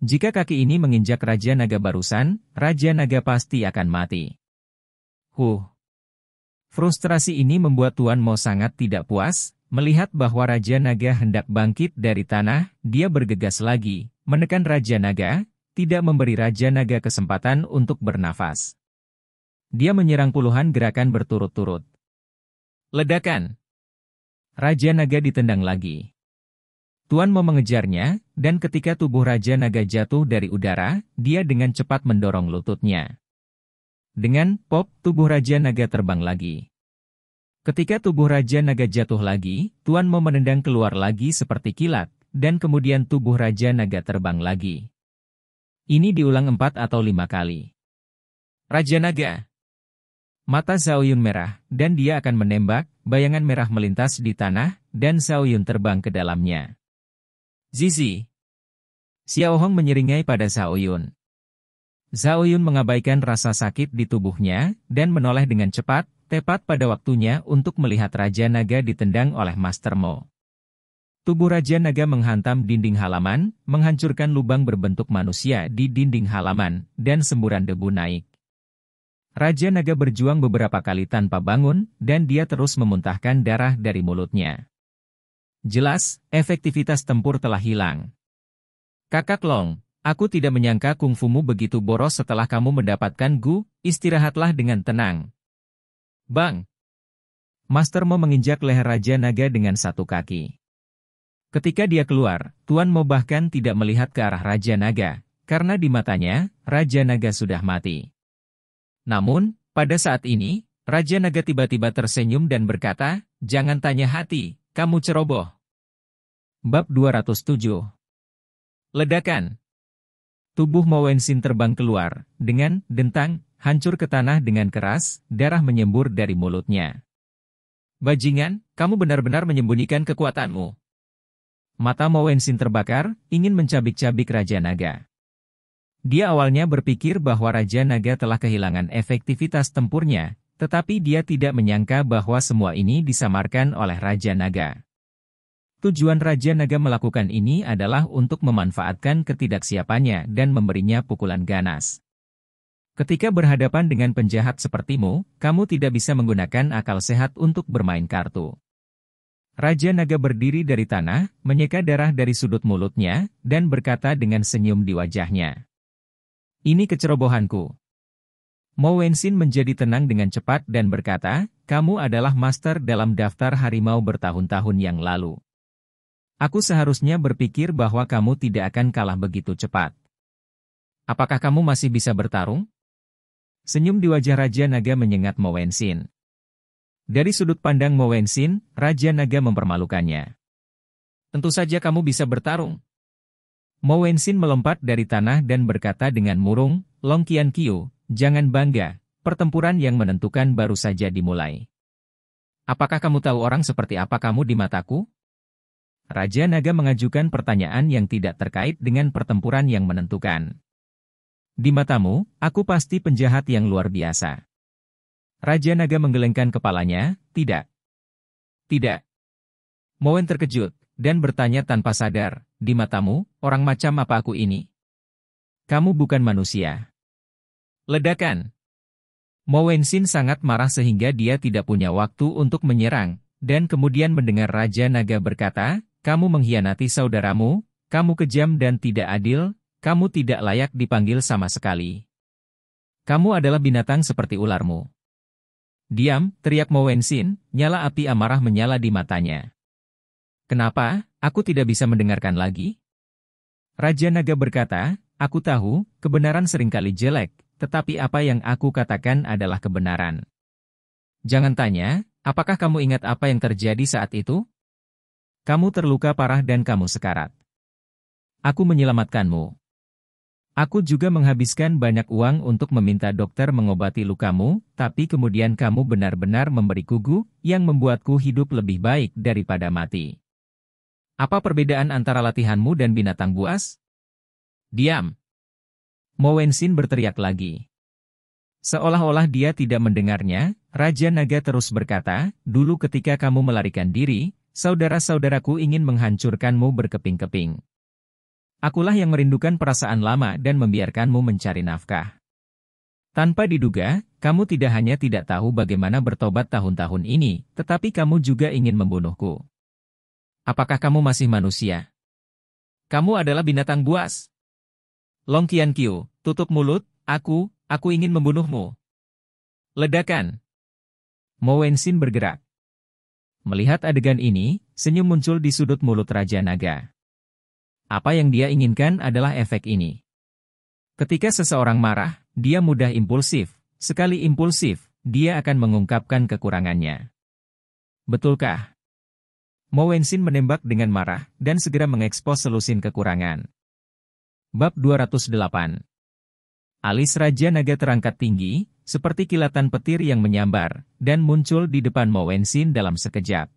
Jika kaki ini menginjak Raja Naga barusan, Raja Naga pasti akan mati. Huh. Frustrasi ini membuat Tuan Mo sangat tidak puas, melihat bahwa Raja Naga hendak bangkit dari tanah, dia bergegas lagi, menekan Raja Naga, tidak memberi Raja Naga kesempatan untuk bernafas. Dia menyerang puluhan gerakan berturut-turut. Ledakan. Raja Naga ditendang lagi. Tuan mau mengejarnya, dan ketika tubuh Raja Naga jatuh dari udara, dia dengan cepat mendorong lututnya. Dengan pop, tubuh Raja Naga terbang lagi. Ketika tubuh Raja Naga jatuh lagi, Tuan mau menendang keluar lagi seperti kilat, dan kemudian tubuh Raja Naga terbang lagi. Ini diulang empat atau lima kali. Raja Naga Mata Zhao Yun merah, dan dia akan menembak, bayangan merah melintas di tanah, dan Zhao Yun terbang ke dalamnya. Zizi. Xiao Hong menyeringai pada Zhao Yun. Zhao Yun mengabaikan rasa sakit di tubuhnya, dan menoleh dengan cepat, tepat pada waktunya untuk melihat Raja Naga ditendang oleh Master Mo. Tubuh Raja Naga menghantam dinding halaman, menghancurkan lubang berbentuk manusia di dinding halaman, dan semburan debu naik. Raja naga berjuang beberapa kali tanpa bangun, dan dia terus memuntahkan darah dari mulutnya. Jelas, efektivitas tempur telah hilang. Kakak Long, aku tidak menyangka kungfumu begitu boros setelah kamu mendapatkan Gu, istirahatlah dengan tenang. Bang! Master Mo menginjak leher Raja Naga dengan satu kaki. Ketika dia keluar, Tuan Mo bahkan tidak melihat ke arah Raja Naga, karena di matanya, Raja Naga sudah mati. Namun, pada saat ini, Raja Naga tiba-tiba tersenyum dan berkata, Jangan tanya hati, kamu ceroboh. Bab 207 Ledakan Tubuh Mowensin terbang keluar, dengan dentang, hancur ke tanah dengan keras, darah menyembur dari mulutnya. Bajingan, kamu benar-benar menyembunyikan kekuatanmu. Mata Mowensin terbakar, ingin mencabik-cabik Raja Naga. Dia awalnya berpikir bahwa Raja Naga telah kehilangan efektivitas tempurnya, tetapi dia tidak menyangka bahwa semua ini disamarkan oleh Raja Naga. Tujuan Raja Naga melakukan ini adalah untuk memanfaatkan ketidaksiapannya dan memberinya pukulan ganas. Ketika berhadapan dengan penjahat sepertimu, kamu tidak bisa menggunakan akal sehat untuk bermain kartu. Raja Naga berdiri dari tanah, menyeka darah dari sudut mulutnya, dan berkata dengan senyum di wajahnya. Ini kecerobohanku. Mo Mowensin menjadi tenang dengan cepat dan berkata, kamu adalah master dalam daftar harimau bertahun-tahun yang lalu. Aku seharusnya berpikir bahwa kamu tidak akan kalah begitu cepat. Apakah kamu masih bisa bertarung? Senyum di wajah Raja Naga menyengat Mo Mowensin. Dari sudut pandang Mo Mowensin, Raja Naga mempermalukannya. Tentu saja kamu bisa bertarung. Wenxin melompat dari tanah dan berkata dengan murung, Long Qian Qiu, jangan bangga, pertempuran yang menentukan baru saja dimulai. Apakah kamu tahu orang seperti apa kamu di mataku? Raja Naga mengajukan pertanyaan yang tidak terkait dengan pertempuran yang menentukan. Di matamu, aku pasti penjahat yang luar biasa. Raja Naga menggelengkan kepalanya, tidak. Tidak. Mowen terkejut, dan bertanya tanpa sadar, di matamu, orang macam apa aku ini? Kamu bukan manusia. Ledakan. Mowensin sangat marah sehingga dia tidak punya waktu untuk menyerang, dan kemudian mendengar Raja Naga berkata, kamu mengkhianati saudaramu, kamu kejam dan tidak adil, kamu tidak layak dipanggil sama sekali. Kamu adalah binatang seperti ularmu. Diam, teriak Mowensin, nyala api amarah menyala di matanya. Kenapa, aku tidak bisa mendengarkan lagi? Raja Naga berkata, Aku tahu, kebenaran seringkali jelek, tetapi apa yang aku katakan adalah kebenaran. Jangan tanya, apakah kamu ingat apa yang terjadi saat itu? Kamu terluka parah dan kamu sekarat. Aku menyelamatkanmu. Aku juga menghabiskan banyak uang untuk meminta dokter mengobati lukamu, tapi kemudian kamu benar-benar memberi kugu yang membuatku hidup lebih baik daripada mati. Apa perbedaan antara latihanmu dan binatang buas? Diam. Mowensin berteriak lagi. Seolah-olah dia tidak mendengarnya, Raja Naga terus berkata, dulu ketika kamu melarikan diri, saudara-saudaraku ingin menghancurkanmu berkeping-keping. Akulah yang merindukan perasaan lama dan membiarkanmu mencari nafkah. Tanpa diduga, kamu tidak hanya tidak tahu bagaimana bertobat tahun-tahun ini, tetapi kamu juga ingin membunuhku. Apakah kamu masih manusia? Kamu adalah binatang buas. Long Qian Qiu, tutup mulut, aku, aku ingin membunuhmu. Ledakan. Mo Xin bergerak. Melihat adegan ini, senyum muncul di sudut mulut Raja Naga. Apa yang dia inginkan adalah efek ini. Ketika seseorang marah, dia mudah impulsif. Sekali impulsif, dia akan mengungkapkan kekurangannya. Betulkah? Mowensin menembak dengan marah dan segera mengekspos selusin kekurangan. Bab 208 Alis Raja Naga terangkat tinggi, seperti kilatan petir yang menyambar, dan muncul di depan Mowensin dalam sekejap.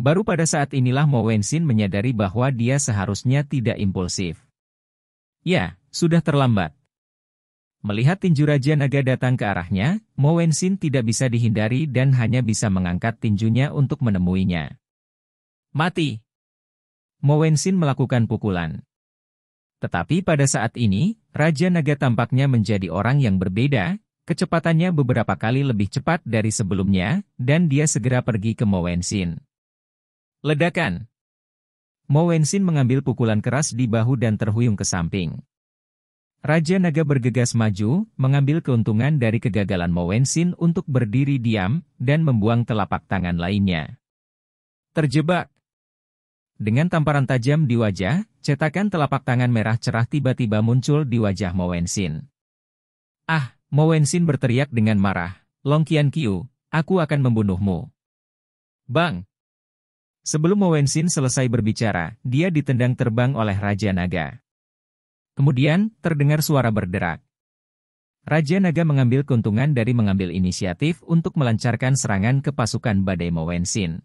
Baru pada saat inilah Mowensin menyadari bahwa dia seharusnya tidak impulsif. Ya, sudah terlambat. Melihat tinju Raja Naga datang ke arahnya, Mowensin tidak bisa dihindari dan hanya bisa mengangkat tinjunya untuk menemuinya. Mati. Mowensin melakukan pukulan. Tetapi pada saat ini, Raja Naga tampaknya menjadi orang yang berbeda, kecepatannya beberapa kali lebih cepat dari sebelumnya, dan dia segera pergi ke Mowensin. Ledakan Mowensin mengambil pukulan keras di bahu dan terhuyung ke samping. Raja Naga bergegas maju, mengambil keuntungan dari kegagalan Mowensin untuk berdiri diam, dan membuang telapak tangan lainnya. Terjebak dengan tamparan tajam di wajah, cetakan telapak tangan merah cerah tiba-tiba muncul di wajah Mowensin. Ah, Mowensin berteriak dengan marah, Long Qian Qiu, aku akan membunuhmu. Bang! Sebelum Mowensin selesai berbicara, dia ditendang terbang oleh Raja Naga. Kemudian, terdengar suara berderak. Raja Naga mengambil keuntungan dari mengambil inisiatif untuk melancarkan serangan ke pasukan badai Mowensin.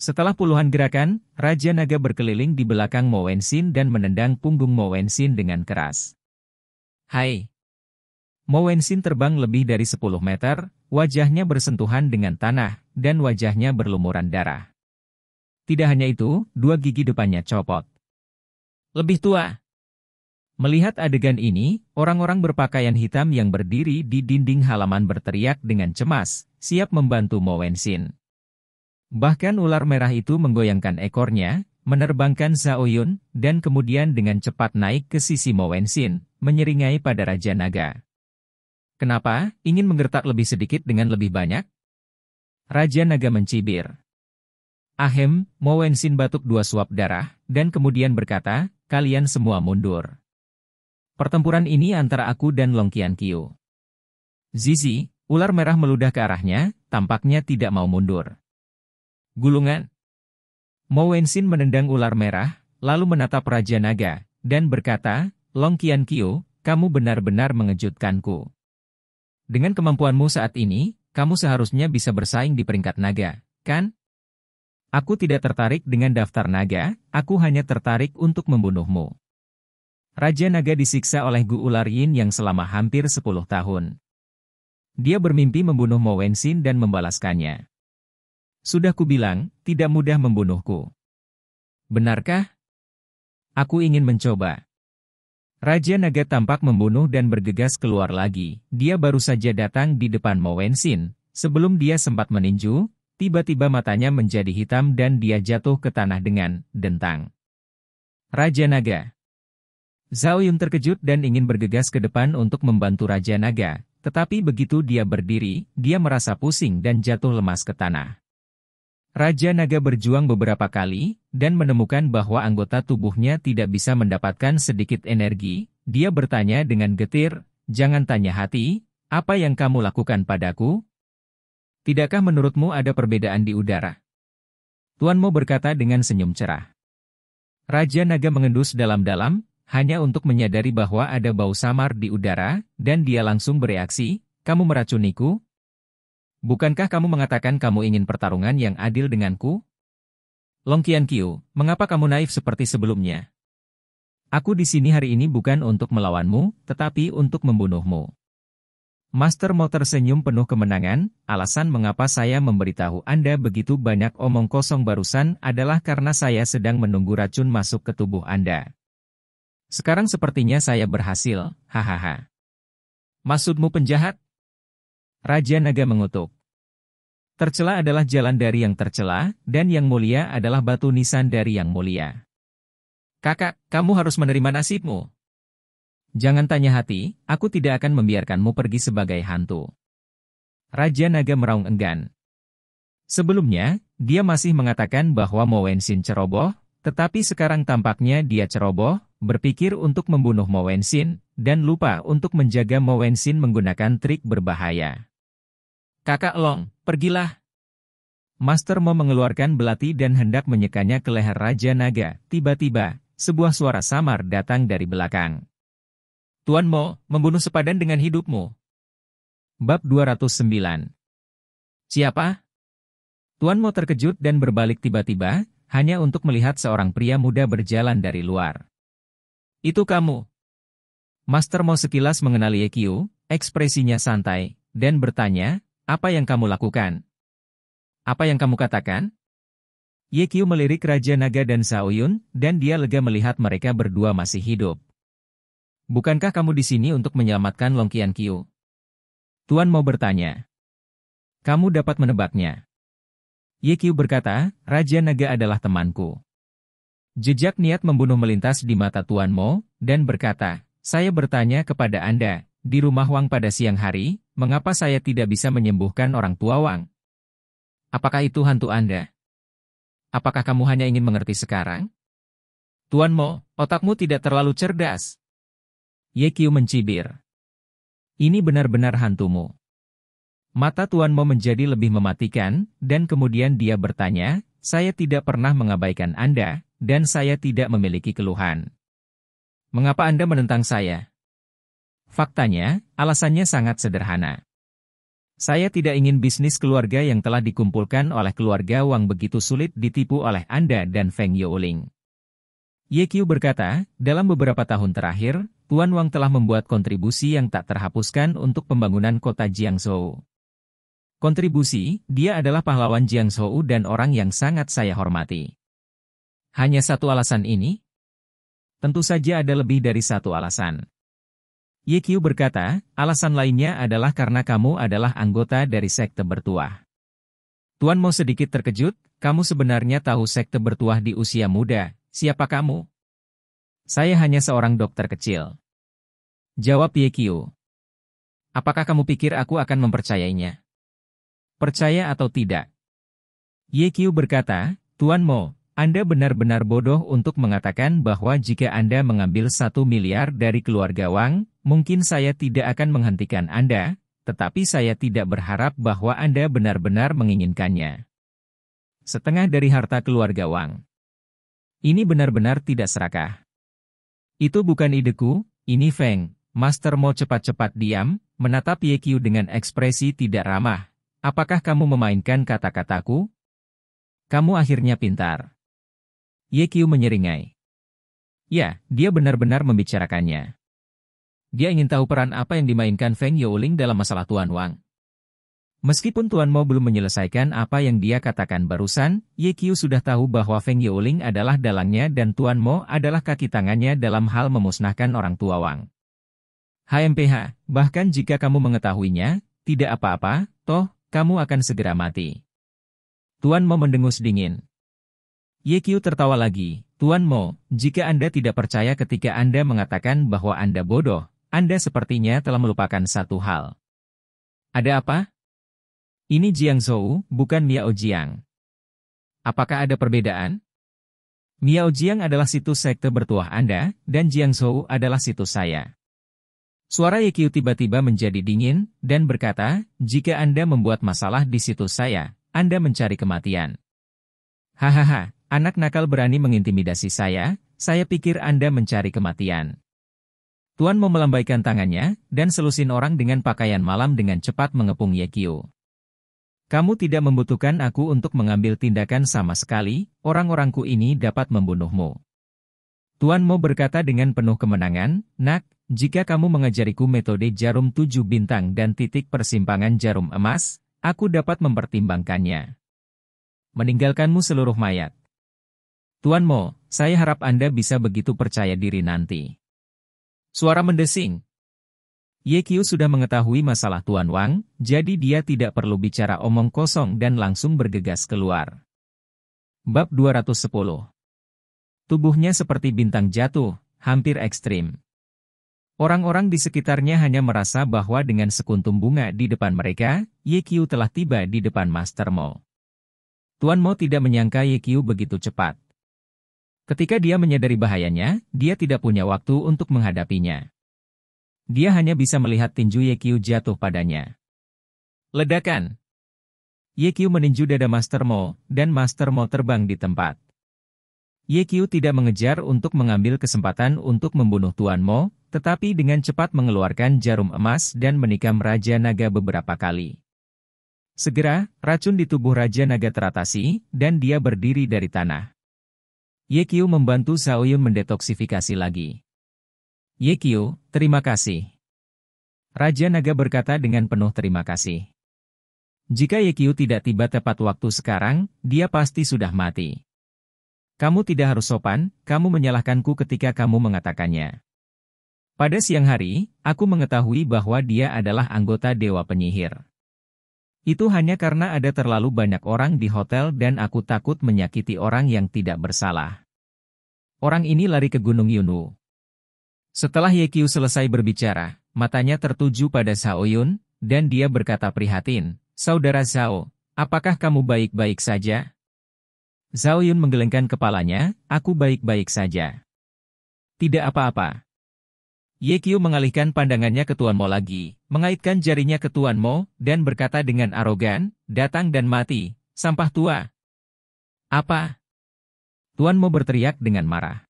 Setelah puluhan gerakan, Raja Naga berkeliling di belakang Mowensin dan menendang punggung Mowensin dengan keras. Hai! Mowensin terbang lebih dari 10 meter, wajahnya bersentuhan dengan tanah, dan wajahnya berlumuran darah. Tidak hanya itu, dua gigi depannya copot. Lebih tua! Melihat adegan ini, orang-orang berpakaian hitam yang berdiri di dinding halaman berteriak dengan cemas, siap membantu Mowensin. Bahkan ular merah itu menggoyangkan ekornya, menerbangkan Zhao Yun, dan kemudian dengan cepat naik ke sisi Mowensin, menyeringai pada Raja Naga. Kenapa? Ingin menggertak lebih sedikit dengan lebih banyak? Raja Naga mencibir. Ahem, Mowensin batuk dua suap darah, dan kemudian berkata, kalian semua mundur. Pertempuran ini antara aku dan Long Qian Qiu. Zizi, ular merah meludah ke arahnya, tampaknya tidak mau mundur. Gulungan. Mowensin menendang ular merah, lalu menatap Raja Naga, dan berkata, Long Qian Kyo, kamu benar-benar mengejutkanku. Dengan kemampuanmu saat ini, kamu seharusnya bisa bersaing di peringkat naga, kan? Aku tidak tertarik dengan daftar naga, aku hanya tertarik untuk membunuhmu. Raja Naga disiksa oleh Gu Ular Yin yang selama hampir 10 tahun. Dia bermimpi membunuh Mowensin dan membalaskannya. Sudah kubilang, tidak mudah membunuhku. Benarkah? Aku ingin mencoba. Raja Naga tampak membunuh dan bergegas keluar lagi. Dia baru saja datang di depan Mowensin. Sebelum dia sempat meninju, tiba-tiba matanya menjadi hitam dan dia jatuh ke tanah dengan dentang. Raja Naga Zhao Yun terkejut dan ingin bergegas ke depan untuk membantu Raja Naga, tetapi begitu dia berdiri, dia merasa pusing dan jatuh lemas ke tanah. Raja Naga berjuang beberapa kali, dan menemukan bahwa anggota tubuhnya tidak bisa mendapatkan sedikit energi, dia bertanya dengan getir, jangan tanya hati, apa yang kamu lakukan padaku? Tidakkah menurutmu ada perbedaan di udara? Tuan Mo berkata dengan senyum cerah. Raja Naga mengendus dalam-dalam, hanya untuk menyadari bahwa ada bau samar di udara, dan dia langsung bereaksi, kamu meracuniku, Bukankah kamu mengatakan kamu ingin pertarungan yang adil denganku? Long Qian Qiu, mengapa kamu naif seperti sebelumnya? Aku di sini hari ini bukan untuk melawanmu, tetapi untuk membunuhmu. Master Mo tersenyum penuh kemenangan, alasan mengapa saya memberitahu Anda begitu banyak omong kosong barusan adalah karena saya sedang menunggu racun masuk ke tubuh Anda. Sekarang sepertinya saya berhasil, hahaha. Maksudmu penjahat? Raja Naga mengutuk. Tercela adalah jalan dari yang tercela, dan yang mulia adalah batu nisan dari yang mulia. Kakak, kamu harus menerima nasibmu. Jangan tanya hati, aku tidak akan membiarkanmu pergi sebagai hantu. Raja Naga meraung enggan. Sebelumnya, dia masih mengatakan bahwa Mowensin ceroboh, tetapi sekarang tampaknya dia ceroboh, berpikir untuk membunuh Mowensin, dan lupa untuk menjaga Mowensin menggunakan trik berbahaya. Kakak Long, pergilah. Master Mo mengeluarkan belati dan hendak menyekanya ke leher Raja Naga. Tiba-tiba, sebuah suara samar datang dari belakang. Tuan Mo, membunuh sepadan dengan hidupmu. Bab 209 Siapa? Tuan Mo terkejut dan berbalik tiba-tiba, hanya untuk melihat seorang pria muda berjalan dari luar. Itu kamu. Master Mo sekilas mengenali Ekyu, ekspresinya santai, dan bertanya, apa yang kamu lakukan? Apa yang kamu katakan? Ye Kyu melirik Raja Naga dan Yun, dan dia lega melihat mereka berdua masih hidup. Bukankah kamu di sini untuk menyelamatkan Long Qian Kyu? Tuan mau bertanya. Kamu dapat menebaknya. Ye Kyu berkata, Raja Naga adalah temanku. Jejak niat membunuh melintas di mata Tuan Mo, dan berkata, saya bertanya kepada Anda, di rumah Wang pada siang hari, Mengapa saya tidak bisa menyembuhkan orang tua Wang? Apakah itu hantu Anda? Apakah kamu hanya ingin mengerti sekarang? Tuan Mo, otakmu tidak terlalu cerdas. Ye Qiu mencibir. Ini benar-benar hantumu. Mata Tuan Mo menjadi lebih mematikan, dan kemudian dia bertanya, saya tidak pernah mengabaikan Anda, dan saya tidak memiliki keluhan. Mengapa Anda menentang saya? Faktanya, alasannya sangat sederhana. Saya tidak ingin bisnis keluarga yang telah dikumpulkan oleh keluarga Wang begitu sulit ditipu oleh Anda dan Feng Youling. YQ berkata, dalam beberapa tahun terakhir, Tuan Wang telah membuat kontribusi yang tak terhapuskan untuk pembangunan kota Jiangzhou. Kontribusi, dia adalah pahlawan Jiangzhou dan orang yang sangat saya hormati. Hanya satu alasan ini? Tentu saja ada lebih dari satu alasan. Qiu berkata, alasan lainnya adalah karena kamu adalah anggota dari sekte bertuah. Tuan Mo sedikit terkejut, kamu sebenarnya tahu sekte bertuah di usia muda, siapa kamu? Saya hanya seorang dokter kecil. Jawab Qiu. Apakah kamu pikir aku akan mempercayainya? Percaya atau tidak? Qiu berkata, Tuan Mo, anda benar-benar bodoh untuk mengatakan bahwa jika Anda mengambil satu miliar dari keluarga Wang, Mungkin saya tidak akan menghentikan Anda, tetapi saya tidak berharap bahwa Anda benar-benar menginginkannya. Setengah dari harta keluarga Wang. Ini benar-benar tidak serakah. Itu bukan ideku, ini Feng. Master Mo cepat-cepat diam, menatap Ye Qiu dengan ekspresi tidak ramah. Apakah kamu memainkan kata-kataku? Kamu akhirnya pintar. Ye Qiu menyeringai. Ya, dia benar-benar membicarakannya. Dia ingin tahu peran apa yang dimainkan Feng Youling dalam masalah Tuan Wang. Meskipun Tuan Mo belum menyelesaikan apa yang dia katakan barusan, Ye Qiu sudah tahu bahwa Feng Youling adalah dalangnya dan Tuan Mo adalah kaki tangannya dalam hal memusnahkan orang tua Wang. HMPH, bahkan jika kamu mengetahuinya, tidak apa-apa, toh, kamu akan segera mati. Tuan Mo mendengus dingin. Ye Qiu tertawa lagi, Tuan Mo, jika Anda tidak percaya ketika Anda mengatakan bahwa Anda bodoh, anda sepertinya telah melupakan satu hal. Ada apa? Ini Jiang Zhou, bukan Miao Jiang. Apakah ada perbedaan? Miao Jiang adalah situs sekte bertuah Anda, dan Jiang Zhou adalah situs saya. Suara Yekyu tiba-tiba menjadi dingin, dan berkata, jika Anda membuat masalah di situs saya, Anda mencari kematian. Hahaha, anak nakal berani mengintimidasi saya, saya pikir Anda mencari kematian. Tuan Mo melambaikan tangannya, dan selusin orang dengan pakaian malam dengan cepat mengepung Yekio. Kamu tidak membutuhkan aku untuk mengambil tindakan sama sekali, orang-orangku ini dapat membunuhmu. Tuan Mo berkata dengan penuh kemenangan, Nak, jika kamu mengajariku metode jarum tujuh bintang dan titik persimpangan jarum emas, aku dapat mempertimbangkannya. Meninggalkanmu seluruh mayat. Tuan Mo, saya harap Anda bisa begitu percaya diri nanti. Suara mendesing. Ye Qiu sudah mengetahui masalah Tuan Wang, jadi dia tidak perlu bicara omong kosong dan langsung bergegas keluar. Bab 210 Tubuhnya seperti bintang jatuh, hampir ekstrim. Orang-orang di sekitarnya hanya merasa bahwa dengan sekuntum bunga di depan mereka, Ye Qiu telah tiba di depan Master Mo. Tuan Mo tidak menyangka Ye Qiu begitu cepat. Ketika dia menyadari bahayanya, dia tidak punya waktu untuk menghadapinya. Dia hanya bisa melihat tinju Yekyu jatuh padanya. Ledakan Yekyu meninju dada Master Mo, dan Master Mo terbang di tempat. Yekyu tidak mengejar untuk mengambil kesempatan untuk membunuh Tuan Mo, tetapi dengan cepat mengeluarkan jarum emas dan menikam Raja Naga beberapa kali. Segera, racun di tubuh Raja Naga teratasi, dan dia berdiri dari tanah. Yekio membantu Yun mendetoksifikasi lagi. Yekio, terima kasih. Raja Naga berkata dengan penuh terima kasih. Jika Yekio tidak tiba tepat waktu sekarang, dia pasti sudah mati. Kamu tidak harus sopan, kamu menyalahkanku ketika kamu mengatakannya. Pada siang hari, aku mengetahui bahwa dia adalah anggota Dewa Penyihir. Itu hanya karena ada terlalu banyak orang di hotel dan aku takut menyakiti orang yang tidak bersalah. Orang ini lari ke Gunung Yunu. Setelah Yekyu selesai berbicara, matanya tertuju pada Zhao Yun, dan dia berkata prihatin, Saudara Zhao, apakah kamu baik-baik saja? Zhao Yun menggelengkan kepalanya, aku baik-baik saja. Tidak apa-apa. Ye Kyu mengalihkan pandangannya ke Tuan Mo lagi, mengaitkan jarinya ke Tuan Mo, dan berkata dengan arogan, datang dan mati, sampah tua. Apa? Tuan Mo berteriak dengan marah.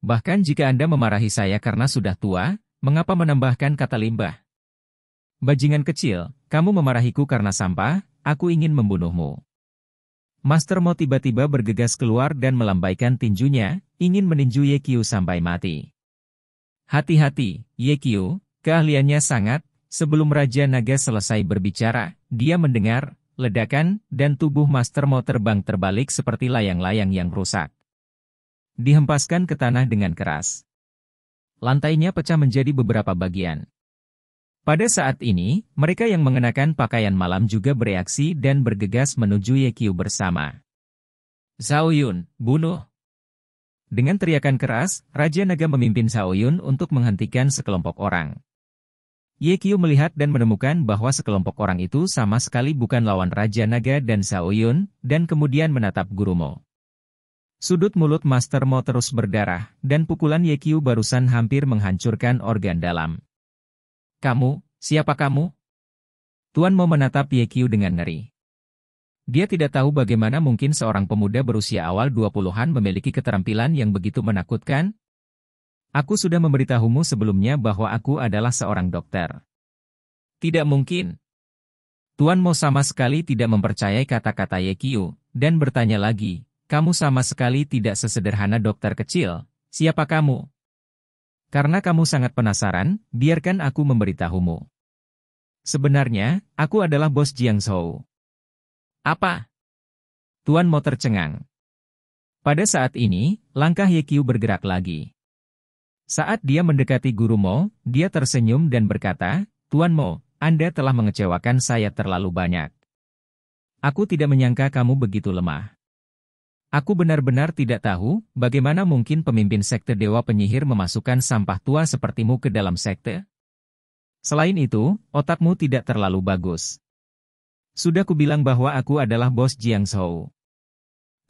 Bahkan jika Anda memarahi saya karena sudah tua, mengapa menambahkan kata limbah? Bajingan kecil, kamu memarahiku karena sampah, aku ingin membunuhmu. Master Mo tiba-tiba bergegas keluar dan melambaikan tinjunya, ingin meninju Ye Kyu sampai mati. Hati-hati, Yekio, keahliannya sangat, sebelum Raja Naga selesai berbicara, dia mendengar, ledakan, dan tubuh Master Mo terbang terbalik seperti layang-layang yang rusak. Dihempaskan ke tanah dengan keras. Lantainya pecah menjadi beberapa bagian. Pada saat ini, mereka yang mengenakan pakaian malam juga bereaksi dan bergegas menuju Yekio bersama. Zhao Yun, bunuh! Dengan teriakan keras, Raja Naga memimpin Saoyun untuk menghentikan sekelompok orang. Ye Kyu melihat dan menemukan bahwa sekelompok orang itu sama sekali bukan lawan Raja Naga dan Saoyun, dan kemudian menatap Guru Mo. Sudut mulut Master Mo terus berdarah, dan pukulan Ye Kyu barusan hampir menghancurkan organ dalam. Kamu, siapa kamu? Tuan Mo menatap Ye Kyu dengan ngeri. Dia tidak tahu bagaimana mungkin seorang pemuda berusia awal 20-an memiliki keterampilan yang begitu menakutkan. Aku sudah memberitahumu sebelumnya bahwa aku adalah seorang dokter. Tidak mungkin. Tuan Mo sama sekali tidak mempercayai kata-kata Yekiu dan bertanya lagi, kamu sama sekali tidak sesederhana dokter kecil, siapa kamu? Karena kamu sangat penasaran, biarkan aku memberitahumu. Sebenarnya, aku adalah bos Jiang Zhou. Apa? Tuan Mo tercengang. Pada saat ini, langkah Yekyu bergerak lagi. Saat dia mendekati Guru Mo, dia tersenyum dan berkata, Tuan Mo, Anda telah mengecewakan saya terlalu banyak. Aku tidak menyangka kamu begitu lemah. Aku benar-benar tidak tahu bagaimana mungkin pemimpin sekte Dewa Penyihir memasukkan sampah tua sepertimu ke dalam sekte. Selain itu, otakmu tidak terlalu bagus. Sudah kubilang bahwa aku adalah bos Jiang Shou.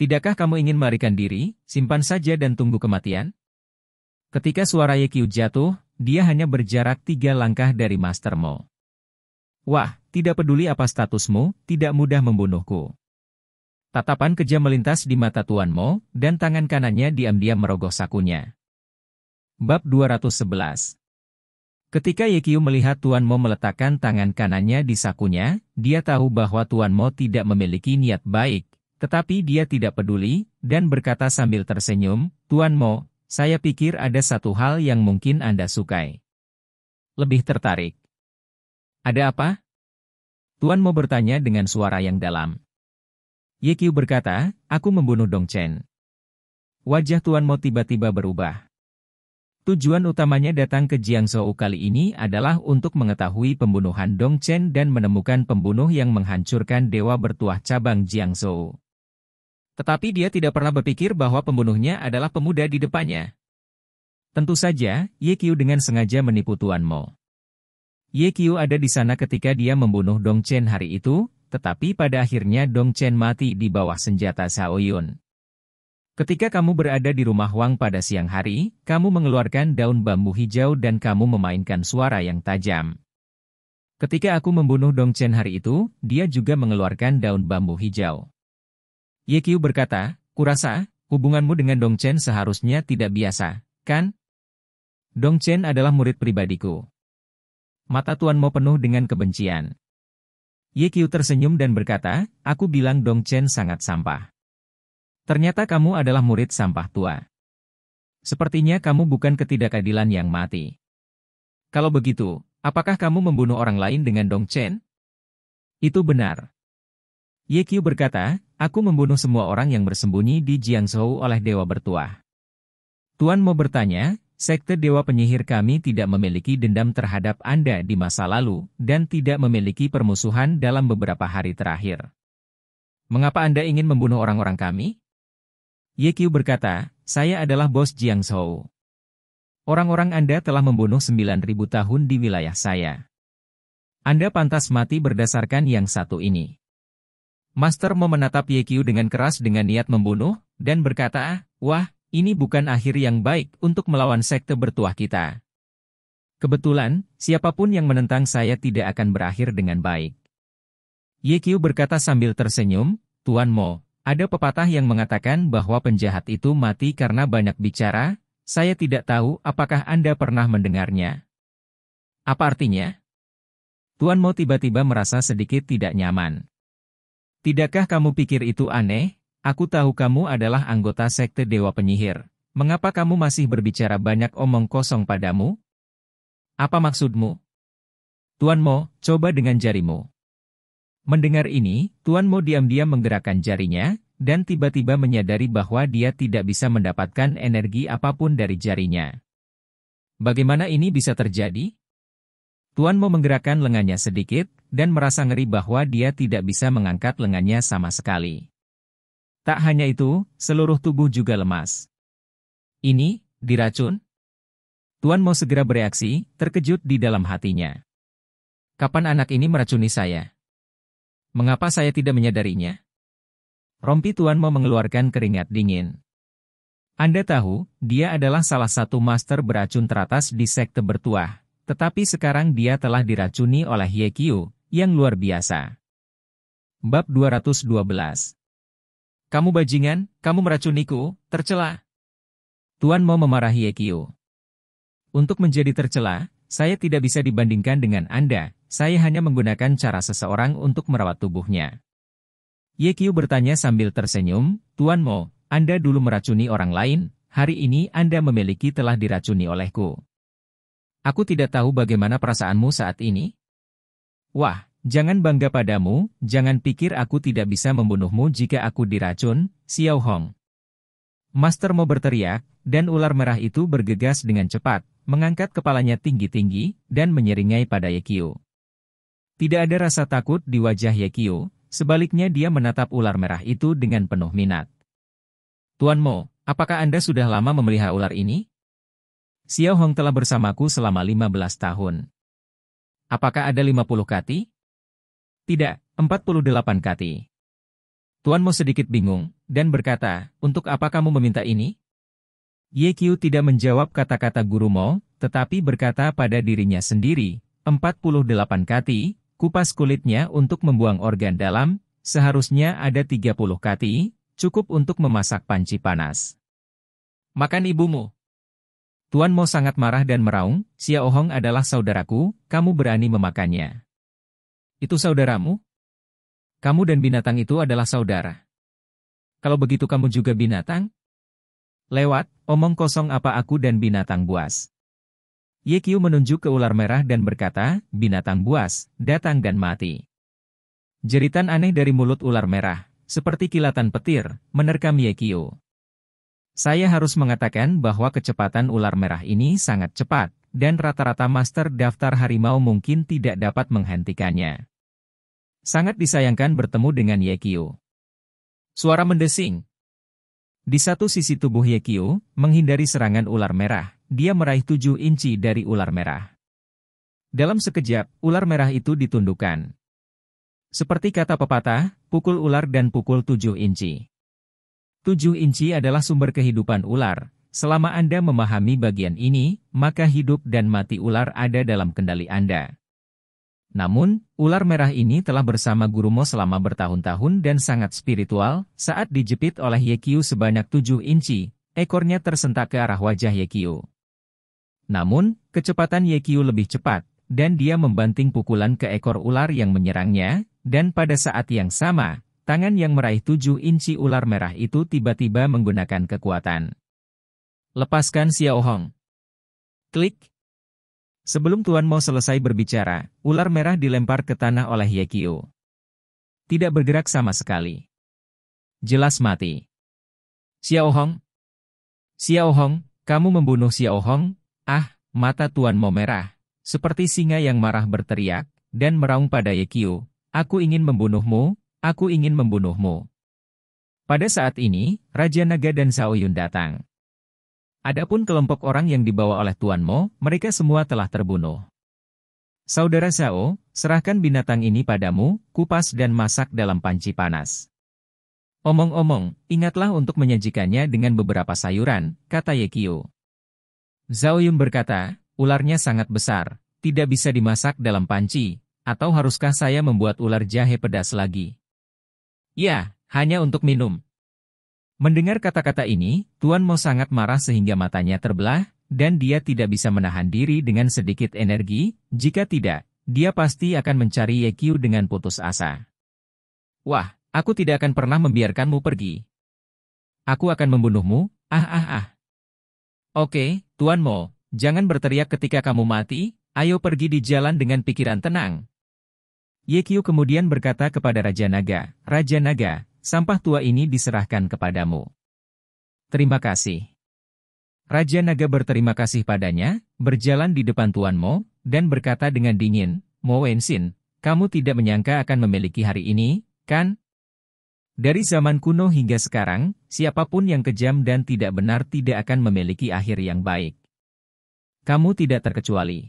Tidakkah kamu ingin melarikan diri, simpan saja dan tunggu kematian? Ketika suara Ye Qiu jatuh, dia hanya berjarak tiga langkah dari Master Mo. Wah, tidak peduli apa statusmu, tidak mudah membunuhku. Tatapan kejam melintas di mata Tuan Mo, dan tangan kanannya diam-diam merogoh sakunya. Bab 211 Ketika Yekyu melihat Tuan Mo meletakkan tangan kanannya di sakunya, dia tahu bahwa Tuan Mo tidak memiliki niat baik, tetapi dia tidak peduli, dan berkata sambil tersenyum, Tuan Mo, saya pikir ada satu hal yang mungkin Anda sukai. Lebih tertarik. Ada apa? Tuan Mo bertanya dengan suara yang dalam. Yekyu berkata, aku membunuh Dong Chen. Wajah Tuan Mo tiba-tiba berubah. Tujuan utamanya datang ke Jiangzhou kali ini adalah untuk mengetahui pembunuhan Dong Chen dan menemukan pembunuh yang menghancurkan dewa bertuah cabang Jiangzhou. Tetapi dia tidak pernah berpikir bahwa pembunuhnya adalah pemuda di depannya. Tentu saja, Ye Qiu dengan sengaja menipu Tuan Mo. Ye Qiu ada di sana ketika dia membunuh Dong Chen hari itu, tetapi pada akhirnya Dong Chen mati di bawah senjata Yun. Ketika kamu berada di rumah Wang pada siang hari, kamu mengeluarkan daun bambu hijau dan kamu memainkan suara yang tajam. Ketika aku membunuh Dong Chen hari itu, dia juga mengeluarkan daun bambu hijau. Ye Qiu berkata, kurasa, hubunganmu dengan Dong Chen seharusnya tidak biasa, kan? Dong Chen adalah murid pribadiku. Mata Tuan Mo penuh dengan kebencian. Ye Qiu tersenyum dan berkata, aku bilang Dong Chen sangat sampah. Ternyata kamu adalah murid sampah tua. Sepertinya kamu bukan ketidakadilan yang mati. Kalau begitu, apakah kamu membunuh orang lain dengan Dong Chen? Itu benar. Ye Qiu berkata, aku membunuh semua orang yang bersembunyi di Jiangzhou oleh dewa bertuah. Tuan mau bertanya, sekte dewa penyihir kami tidak memiliki dendam terhadap Anda di masa lalu dan tidak memiliki permusuhan dalam beberapa hari terakhir. Mengapa Anda ingin membunuh orang-orang kami? Ye Qiu berkata, saya adalah bos Jiang Zhou. Orang-orang Anda telah membunuh 9.000 tahun di wilayah saya. Anda pantas mati berdasarkan yang satu ini. Master Mo menatap Ye Qiu dengan keras dengan niat membunuh, dan berkata, Wah, ini bukan akhir yang baik untuk melawan sekte bertuah kita. Kebetulan, siapapun yang menentang saya tidak akan berakhir dengan baik. Ye Qiu berkata sambil tersenyum, Tuan Mo, ada pepatah yang mengatakan bahwa penjahat itu mati karena banyak bicara, saya tidak tahu apakah Anda pernah mendengarnya. Apa artinya? Tuan Mo tiba-tiba merasa sedikit tidak nyaman. Tidakkah kamu pikir itu aneh? Aku tahu kamu adalah anggota sekte Dewa Penyihir. Mengapa kamu masih berbicara banyak omong kosong padamu? Apa maksudmu? Tuan Mo, coba dengan jarimu. Mendengar ini, Tuan Mo diam-diam menggerakkan jarinya, dan tiba-tiba menyadari bahwa dia tidak bisa mendapatkan energi apapun dari jarinya. Bagaimana ini bisa terjadi? Tuan Mo menggerakkan lengannya sedikit, dan merasa ngeri bahwa dia tidak bisa mengangkat lengannya sama sekali. Tak hanya itu, seluruh tubuh juga lemas. Ini, diracun? Tuan Mo segera bereaksi, terkejut di dalam hatinya. Kapan anak ini meracuni saya? Mengapa saya tidak menyadarinya? Rompi Tuan Mo mengeluarkan keringat dingin. Anda tahu, dia adalah salah satu master beracun teratas di sekte bertuah, tetapi sekarang dia telah diracuni oleh Kyu, yang luar biasa. Bab 212 Kamu bajingan, kamu meracuniku, tercela. Tuan mau memarahi Kyu. Untuk menjadi tercela, saya tidak bisa dibandingkan dengan Anda, saya hanya menggunakan cara seseorang untuk merawat tubuhnya. Yekyu bertanya sambil tersenyum, Tuan Mo, Anda dulu meracuni orang lain, hari ini Anda memiliki telah diracuni olehku. Aku tidak tahu bagaimana perasaanmu saat ini. Wah, jangan bangga padamu, jangan pikir aku tidak bisa membunuhmu jika aku diracun, Xiao Hong. Master Mo berteriak, dan ular merah itu bergegas dengan cepat, mengangkat kepalanya tinggi-tinggi, dan menyeringai pada Yekio. Tidak ada rasa takut di wajah Yekio, sebaliknya dia menatap ular merah itu dengan penuh minat. Tuan Mo, apakah Anda sudah lama memelihara ular ini? Xiao Hong telah bersamaku selama 15 tahun. Apakah ada 50 kati? Tidak, 48 kati. Tuan Mo sedikit bingung, dan berkata, untuk apa kamu meminta ini? Ye Qiu tidak menjawab kata-kata guru Mo, tetapi berkata pada dirinya sendiri, 48 kati, kupas kulitnya untuk membuang organ dalam, seharusnya ada 30 kati, cukup untuk memasak panci panas. Makan ibumu. Tuan Mo sangat marah dan meraung, Xia Ohong adalah saudaraku, kamu berani memakannya. Itu saudaramu? Kamu dan binatang itu adalah saudara. Kalau begitu kamu juga binatang? Lewat, omong kosong apa aku dan binatang buas. Yekyu menunjuk ke ular merah dan berkata, binatang buas, datang dan mati. Jeritan aneh dari mulut ular merah, seperti kilatan petir, menerkam Yekyu. Saya harus mengatakan bahwa kecepatan ular merah ini sangat cepat, dan rata-rata master daftar harimau mungkin tidak dapat menghentikannya. Sangat disayangkan bertemu dengan Yekyu. Suara mendesing, di satu sisi tubuh Yekio, menghindari serangan ular merah, dia meraih tujuh inci dari ular merah. Dalam sekejap, ular merah itu ditundukkan. Seperti kata pepatah, pukul ular dan pukul tujuh inci. Tujuh inci adalah sumber kehidupan ular. Selama Anda memahami bagian ini, maka hidup dan mati ular ada dalam kendali Anda. Namun, ular merah ini telah bersama Gurumo selama bertahun-tahun dan sangat spiritual, saat dijepit oleh Yekyu sebanyak 7 inci, ekornya tersentak ke arah wajah Yekyu. Namun, kecepatan Yekyu lebih cepat, dan dia membanting pukulan ke ekor ular yang menyerangnya, dan pada saat yang sama, tangan yang meraih 7 inci ular merah itu tiba-tiba menggunakan kekuatan. Lepaskan Xiao Hong. Klik. Sebelum Tuan Mo selesai berbicara, ular merah dilempar ke tanah oleh Yekio. Tidak bergerak sama sekali. Jelas mati. Xiao Hong. Xiao Hong, kamu membunuh Xiao Hong? Ah, mata Tuan Mo merah. Seperti singa yang marah berteriak, dan meraung pada Yekio. Aku ingin membunuhmu, aku ingin membunuhmu. Pada saat ini, Raja Naga dan Zhao Yun datang. Adapun kelompok orang yang dibawa oleh Tuan Mo, mereka semua telah terbunuh. Saudara Zhao, serahkan binatang ini padamu, kupas dan masak dalam panci panas. Omong-omong, ingatlah untuk menyajikannya dengan beberapa sayuran, kata Ye Yekio. Zhao Yun berkata, ularnya sangat besar, tidak bisa dimasak dalam panci, atau haruskah saya membuat ular jahe pedas lagi? Ya, hanya untuk minum, Mendengar kata-kata ini, Tuan Mo sangat marah sehingga matanya terbelah, dan dia tidak bisa menahan diri dengan sedikit energi, jika tidak, dia pasti akan mencari Ye Qiu dengan putus asa. Wah, aku tidak akan pernah membiarkanmu pergi. Aku akan membunuhmu, ah ah ah. Oke, Tuan Mo, jangan berteriak ketika kamu mati, ayo pergi di jalan dengan pikiran tenang. Ye Qiu kemudian berkata kepada Raja Naga, Raja Naga, Sampah tua ini diserahkan kepadamu. Terima kasih. Raja Naga berterima kasih padanya, berjalan di depan Tuan Mo, dan berkata dengan dingin, Mo Wensin, kamu tidak menyangka akan memiliki hari ini, kan? Dari zaman kuno hingga sekarang, siapapun yang kejam dan tidak benar tidak akan memiliki akhir yang baik. Kamu tidak terkecuali.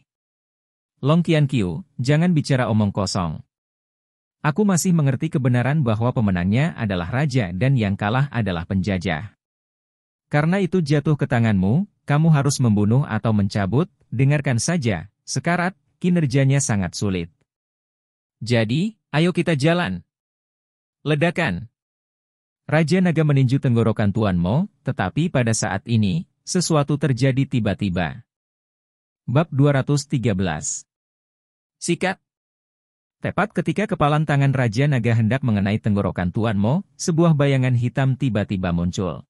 Long Qian Qiu, jangan bicara omong kosong. Aku masih mengerti kebenaran bahwa pemenangnya adalah raja dan yang kalah adalah penjajah. Karena itu jatuh ke tanganmu, kamu harus membunuh atau mencabut, dengarkan saja, sekarat, kinerjanya sangat sulit. Jadi, ayo kita jalan. Ledakan. Raja Naga meninju tenggorokan Tuan Mo, tetapi pada saat ini, sesuatu terjadi tiba-tiba. Bab 213 Sikat Tepat ketika kepalan tangan Raja Naga hendak mengenai tenggorokan Tuan Mo, sebuah bayangan hitam tiba-tiba muncul.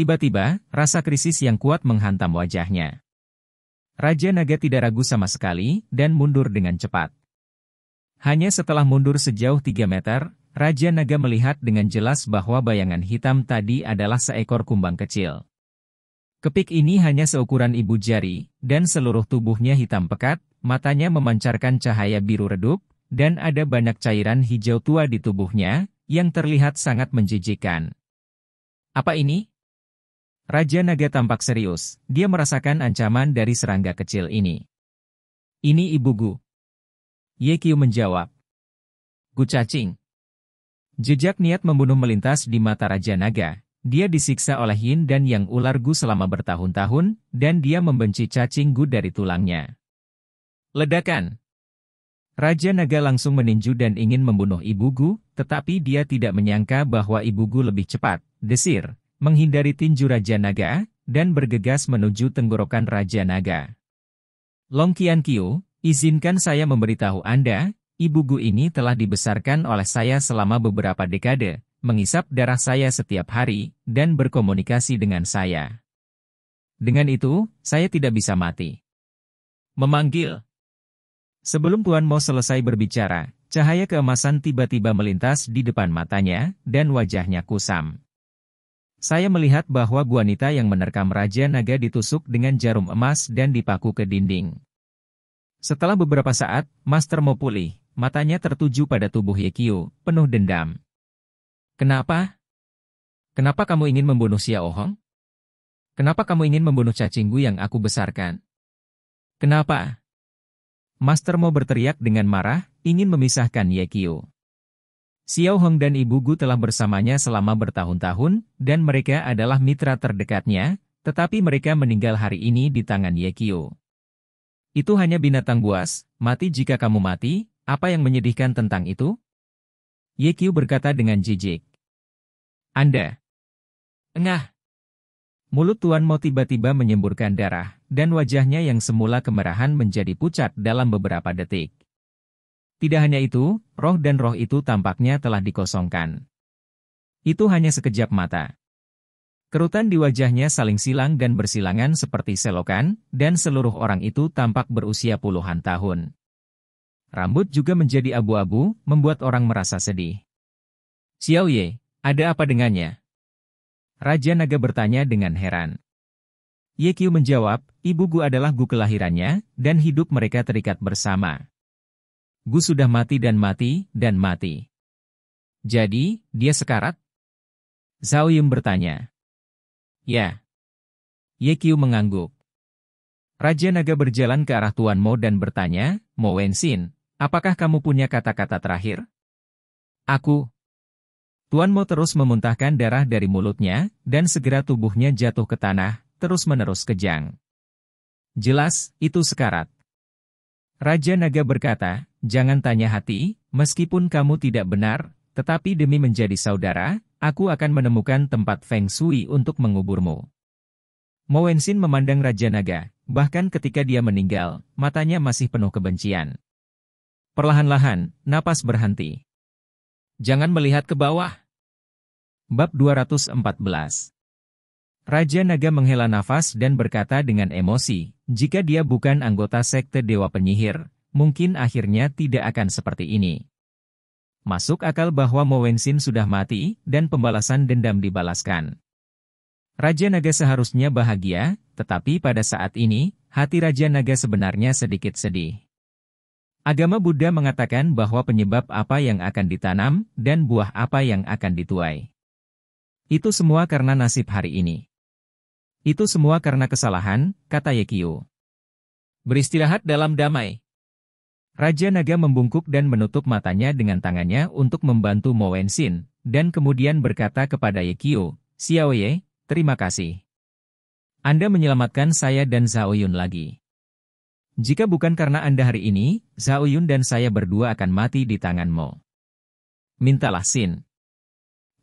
Tiba-tiba, rasa krisis yang kuat menghantam wajahnya. Raja Naga tidak ragu sama sekali dan mundur dengan cepat. Hanya setelah mundur sejauh 3 meter, Raja Naga melihat dengan jelas bahwa bayangan hitam tadi adalah seekor kumbang kecil. Kepik ini hanya seukuran ibu jari, dan seluruh tubuhnya hitam pekat, matanya memancarkan cahaya biru redup, dan ada banyak cairan hijau tua di tubuhnya, yang terlihat sangat menjijikan. Apa ini? Raja Naga tampak serius, dia merasakan ancaman dari serangga kecil ini. Ini ibuku. Yekyu menjawab. Gu cacing. Jejak niat membunuh melintas di mata Raja Naga. Dia disiksa oleh Yin dan Yang ular Gu selama bertahun-tahun, dan dia membenci cacing Gu dari tulangnya. Ledakan Raja Naga langsung meninju dan ingin membunuh ibu Gu, tetapi dia tidak menyangka bahwa ibu Gu lebih cepat, desir, menghindari tinju Raja Naga, dan bergegas menuju tenggorokan Raja Naga. Long Qian Qiu, izinkan saya memberitahu Anda, ibu Gu ini telah dibesarkan oleh saya selama beberapa dekade, mengisap darah saya setiap hari, dan berkomunikasi dengan saya. Dengan itu, saya tidak bisa mati. Memanggil Sebelum Tuan Mo selesai berbicara, cahaya keemasan tiba-tiba melintas di depan matanya, dan wajahnya kusam. Saya melihat bahwa wanita yang menerkam Raja Naga ditusuk dengan jarum emas dan dipaku ke dinding. Setelah beberapa saat, Master Mo pulih, matanya tertuju pada tubuh Yekio, penuh dendam. Kenapa? Kenapa kamu ingin membunuh Xiao Hong? Kenapa kamu ingin membunuh cacingku yang aku besarkan? Kenapa? Master Mo berteriak dengan marah, ingin memisahkan Ye Qiu. Xiao Hong dan Ibu Gu telah bersamanya selama bertahun-tahun, dan mereka adalah mitra terdekatnya, tetapi mereka meninggal hari ini di tangan Ye Qiu. Itu hanya binatang buas, mati jika kamu mati, apa yang menyedihkan tentang itu? Ye Qiu berkata dengan jijik. Anda. Engah. Mulut Tuan Mo tiba-tiba menyemburkan darah, dan wajahnya yang semula kemerahan menjadi pucat dalam beberapa detik. Tidak hanya itu, roh dan roh itu tampaknya telah dikosongkan. Itu hanya sekejap mata. Kerutan di wajahnya saling silang dan bersilangan seperti selokan, dan seluruh orang itu tampak berusia puluhan tahun. Rambut juga menjadi abu-abu, membuat orang merasa sedih. Xiao Ye, ada apa dengannya? Raja Naga bertanya dengan heran. Yekyu menjawab, ibu Gu adalah Gu kelahirannya, dan hidup mereka terikat bersama. Gu sudah mati dan mati, dan mati. Jadi, dia sekarat? Zhao Yim bertanya. Ya. Yekyu mengangguk. Raja Naga berjalan ke arah Tuan Mo dan bertanya, Mo Wenxin, apakah kamu punya kata-kata terakhir? Aku, Tuan Mo terus memuntahkan darah dari mulutnya, dan segera tubuhnya jatuh ke tanah, terus-menerus kejang. Jelas, itu sekarat. Raja Naga berkata, jangan tanya hati, meskipun kamu tidak benar, tetapi demi menjadi saudara, aku akan menemukan tempat Feng Shui untuk menguburmu. Wenxin memandang Raja Naga, bahkan ketika dia meninggal, matanya masih penuh kebencian. Perlahan-lahan, napas berhenti. Jangan melihat ke bawah. Bab 214 Raja Naga menghela nafas dan berkata dengan emosi, jika dia bukan anggota sekte Dewa Penyihir, mungkin akhirnya tidak akan seperti ini. Masuk akal bahwa Mowensin sudah mati, dan pembalasan dendam dibalaskan. Raja Naga seharusnya bahagia, tetapi pada saat ini, hati Raja Naga sebenarnya sedikit sedih. Agama Buddha mengatakan bahwa penyebab apa yang akan ditanam, dan buah apa yang akan dituai. Itu semua karena nasib hari ini. Itu semua karena kesalahan, kata Yekio. Beristirahat dalam damai. Raja Naga membungkuk dan menutup matanya dengan tangannya untuk membantu Mowensin, dan kemudian berkata kepada Yekio, Xiaoye, terima kasih. Anda menyelamatkan saya dan Zhao Yun lagi. Jika bukan karena Anda hari ini, Zhao Yun dan saya berdua akan mati di tangan Mo. Mintalah Sin.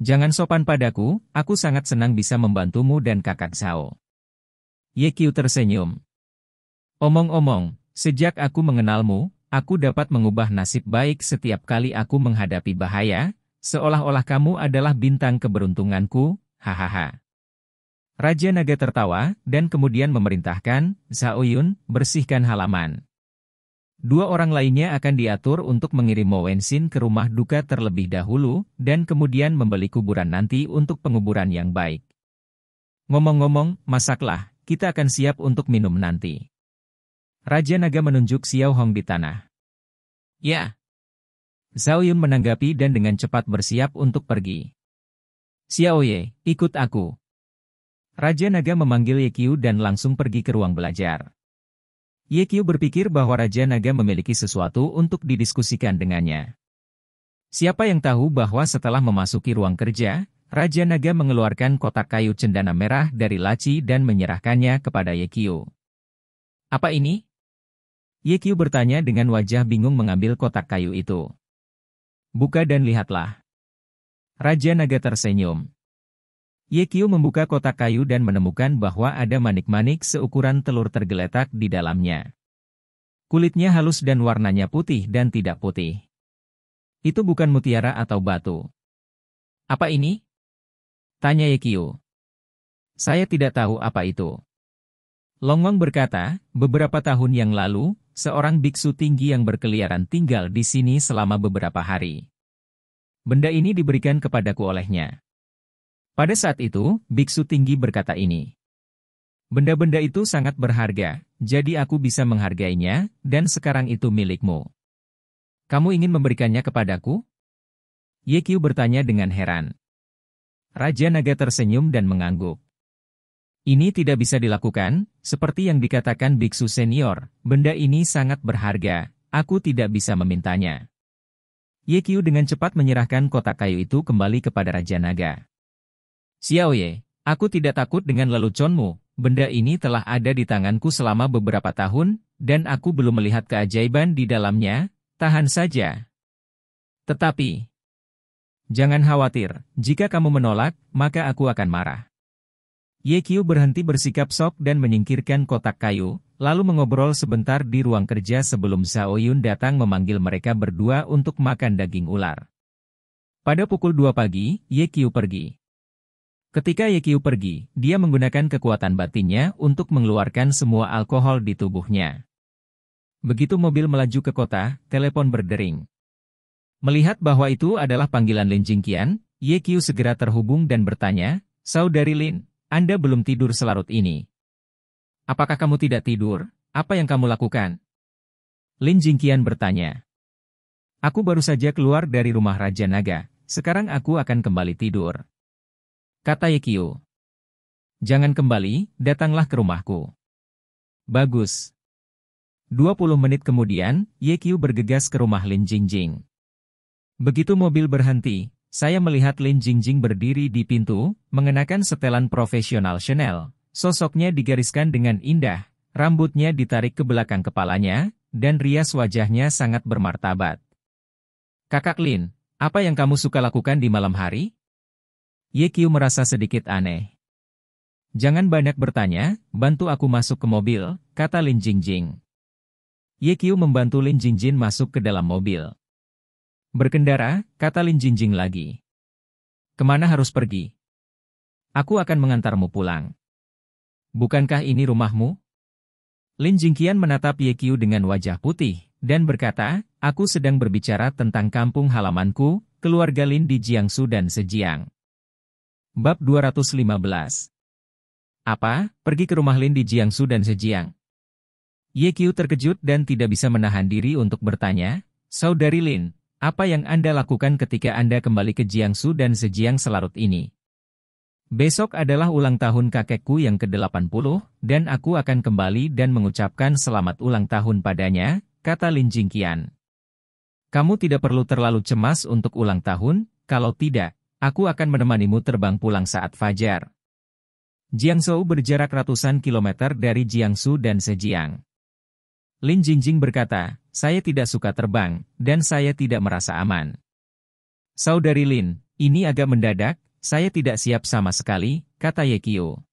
Jangan sopan padaku, aku sangat senang bisa membantumu dan kakak Zhao. Ye Qiu tersenyum. Omong-omong, sejak aku mengenalmu, aku dapat mengubah nasib baik setiap kali aku menghadapi bahaya, seolah-olah kamu adalah bintang keberuntunganku, hahaha. Raja Naga tertawa, dan kemudian memerintahkan, Zhao Yun, bersihkan halaman. Dua orang lainnya akan diatur untuk mengirim Mowensin ke rumah duka terlebih dahulu, dan kemudian membeli kuburan nanti untuk penguburan yang baik. Ngomong-ngomong, masaklah, kita akan siap untuk minum nanti. Raja Naga menunjuk Xiao Hong di tanah. Ya. Zhao Yun menanggapi dan dengan cepat bersiap untuk pergi. Xiao Ye, ikut aku. Raja Naga memanggil Ye Qiu dan langsung pergi ke ruang belajar. Yekyu berpikir bahwa Raja Naga memiliki sesuatu untuk didiskusikan dengannya. Siapa yang tahu bahwa setelah memasuki ruang kerja, Raja Naga mengeluarkan kotak kayu cendana merah dari laci dan menyerahkannya kepada Yekyu. Apa ini? Yekyu bertanya dengan wajah bingung mengambil kotak kayu itu. Buka dan lihatlah. Raja Naga tersenyum. Yekio membuka kotak kayu dan menemukan bahwa ada manik-manik seukuran telur tergeletak di dalamnya. Kulitnya halus dan warnanya putih dan tidak putih. Itu bukan mutiara atau batu. Apa ini? Tanya Yekio. Saya tidak tahu apa itu. Longwang berkata, beberapa tahun yang lalu, seorang biksu tinggi yang berkeliaran tinggal di sini selama beberapa hari. Benda ini diberikan kepadaku olehnya. Pada saat itu, biksu tinggi berkata ini. Benda-benda itu sangat berharga, jadi aku bisa menghargainya, dan sekarang itu milikmu. Kamu ingin memberikannya kepadaku? Yekyu bertanya dengan heran. Raja Naga tersenyum dan mengangguk. Ini tidak bisa dilakukan, seperti yang dikatakan biksu senior, benda ini sangat berharga, aku tidak bisa memintanya. Yekyu dengan cepat menyerahkan kotak kayu itu kembali kepada Raja Naga. Xiaoye, aku tidak takut dengan leluconmu, benda ini telah ada di tanganku selama beberapa tahun, dan aku belum melihat keajaiban di dalamnya, tahan saja. Tetapi, jangan khawatir, jika kamu menolak, maka aku akan marah. Ye Qiu berhenti bersikap sok dan menyingkirkan kotak kayu, lalu mengobrol sebentar di ruang kerja sebelum Zhao Yun datang memanggil mereka berdua untuk makan daging ular. Pada pukul 2 pagi, Ye Qiu pergi. Ketika Yekyu pergi, dia menggunakan kekuatan batinnya untuk mengeluarkan semua alkohol di tubuhnya. Begitu mobil melaju ke kota, telepon berdering. Melihat bahwa itu adalah panggilan Lin Jingqian, Yekyu segera terhubung dan bertanya, Saudari Lin, Anda belum tidur selarut ini. Apakah kamu tidak tidur? Apa yang kamu lakukan? Lin Jingqian bertanya. Aku baru saja keluar dari rumah Raja Naga, sekarang aku akan kembali tidur. Kata Yekio. Jangan kembali, datanglah ke rumahku. Bagus. 20 menit kemudian, Yekio bergegas ke rumah Lin Jingjing. Begitu mobil berhenti, saya melihat Lin Jingjing berdiri di pintu, mengenakan setelan profesional Chanel. Sosoknya digariskan dengan indah, rambutnya ditarik ke belakang kepalanya, dan rias wajahnya sangat bermartabat. Kakak Lin, apa yang kamu suka lakukan di malam hari? Ye Qiu merasa sedikit aneh. Jangan banyak bertanya, bantu aku masuk ke mobil, kata Lin Jingjing. Ye Qiu membantu Lin Jingjing masuk ke dalam mobil. Berkendara, kata Lin Jingjing lagi. Kemana harus pergi? Aku akan mengantarmu pulang. Bukankah ini rumahmu? Lin Jingqian menatap Ye Qiu dengan wajah putih, dan berkata, aku sedang berbicara tentang kampung halamanku, keluarga Lin di Jiangsu dan Sejiang. Bab 215 Apa? Pergi ke rumah Lin di Jiangsu dan Sejiang. Ye Qiu terkejut dan tidak bisa menahan diri untuk bertanya, Saudari Lin, apa yang Anda lakukan ketika Anda kembali ke Jiangsu dan Sejiang selarut ini? Besok adalah ulang tahun kakekku yang ke-80, dan aku akan kembali dan mengucapkan selamat ulang tahun padanya, kata Lin Jingqian. Kamu tidak perlu terlalu cemas untuk ulang tahun, kalau tidak, Aku akan menemanimu terbang pulang saat fajar. Jiangsu berjarak ratusan kilometer dari Jiangsu dan Sejiang. Lin Jingjing berkata, saya tidak suka terbang, dan saya tidak merasa aman. Saudari Lin, ini agak mendadak, saya tidak siap sama sekali, kata Ye Yekio.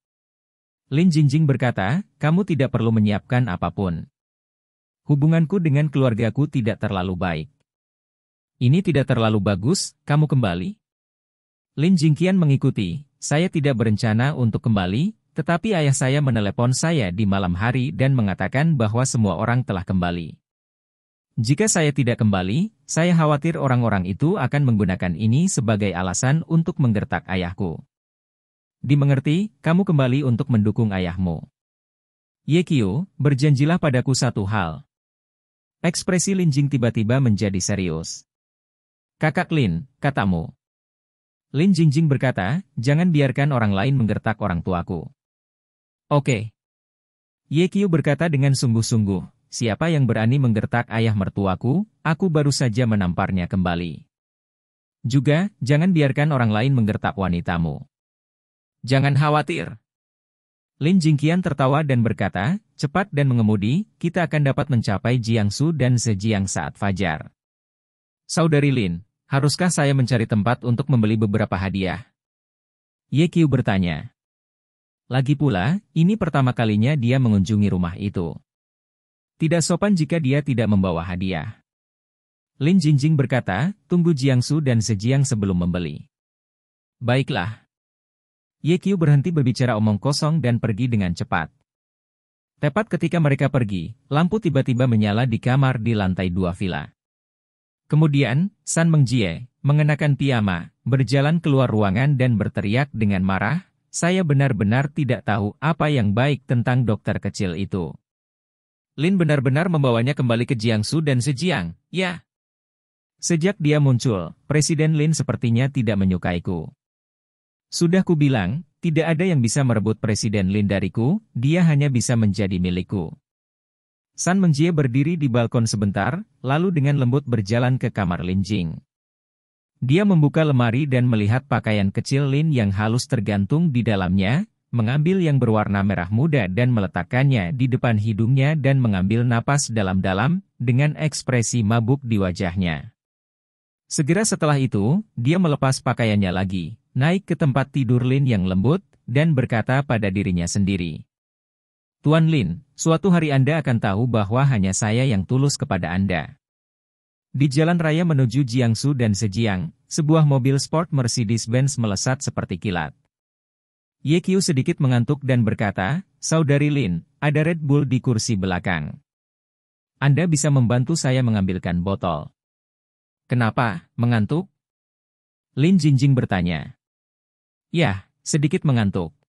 Lin Jingjing berkata, kamu tidak perlu menyiapkan apapun. Hubunganku dengan keluargaku tidak terlalu baik. Ini tidak terlalu bagus, kamu kembali? Lin Jingkian mengikuti, saya tidak berencana untuk kembali, tetapi ayah saya menelepon saya di malam hari dan mengatakan bahwa semua orang telah kembali. Jika saya tidak kembali, saya khawatir orang-orang itu akan menggunakan ini sebagai alasan untuk menggertak ayahku. Dimengerti, kamu kembali untuk mendukung ayahmu. Ye Qiu, berjanjilah padaku satu hal. Ekspresi Lin Jing tiba-tiba menjadi serius. Kakak Lin, katamu. Lin Jingjing berkata, jangan biarkan orang lain menggertak orang tuaku. Oke. Okay. Ye Qiu berkata dengan sungguh-sungguh, siapa yang berani menggertak ayah mertuaku, aku baru saja menamparnya kembali. Juga, jangan biarkan orang lain menggertak wanitamu. Jangan khawatir. Lin Jingqian tertawa dan berkata, cepat dan mengemudi, kita akan dapat mencapai Jiangsu dan Sejiang saat fajar. Saudari Lin, Haruskah saya mencari tempat untuk membeli beberapa hadiah? Qiu bertanya. Lagi pula, ini pertama kalinya dia mengunjungi rumah itu. Tidak sopan jika dia tidak membawa hadiah. Lin Jingjing berkata, tunggu Jiangsu dan Sejiang sebelum membeli. Baiklah. Qiu berhenti berbicara omong kosong dan pergi dengan cepat. Tepat ketika mereka pergi, lampu tiba-tiba menyala di kamar di lantai dua villa. Kemudian, San Mengjie, mengenakan piyama, berjalan keluar ruangan dan berteriak dengan marah, saya benar-benar tidak tahu apa yang baik tentang dokter kecil itu. Lin benar-benar membawanya kembali ke Jiangsu dan Sejiang, ya. Sejak dia muncul, Presiden Lin sepertinya tidak menyukaiku. Sudah ku bilang, tidak ada yang bisa merebut Presiden Lin dariku, dia hanya bisa menjadi milikku. San Mengjie berdiri di balkon sebentar, lalu dengan lembut berjalan ke kamar Lin Jing. Dia membuka lemari dan melihat pakaian kecil Lin yang halus tergantung di dalamnya, mengambil yang berwarna merah muda dan meletakkannya di depan hidungnya dan mengambil napas dalam-dalam, dengan ekspresi mabuk di wajahnya. Segera setelah itu, dia melepas pakaiannya lagi, naik ke tempat tidur Lin yang lembut, dan berkata pada dirinya sendiri. Tuan Lin, suatu hari Anda akan tahu bahwa hanya saya yang tulus kepada Anda. Di jalan raya menuju Jiangsu dan Sejiang, sebuah mobil sport Mercedes-Benz melesat seperti kilat. Ye Qiu sedikit mengantuk dan berkata, Saudari Lin, ada Red Bull di kursi belakang. Anda bisa membantu saya mengambilkan botol. Kenapa, mengantuk? Lin Jinjing bertanya. Yah, sedikit mengantuk.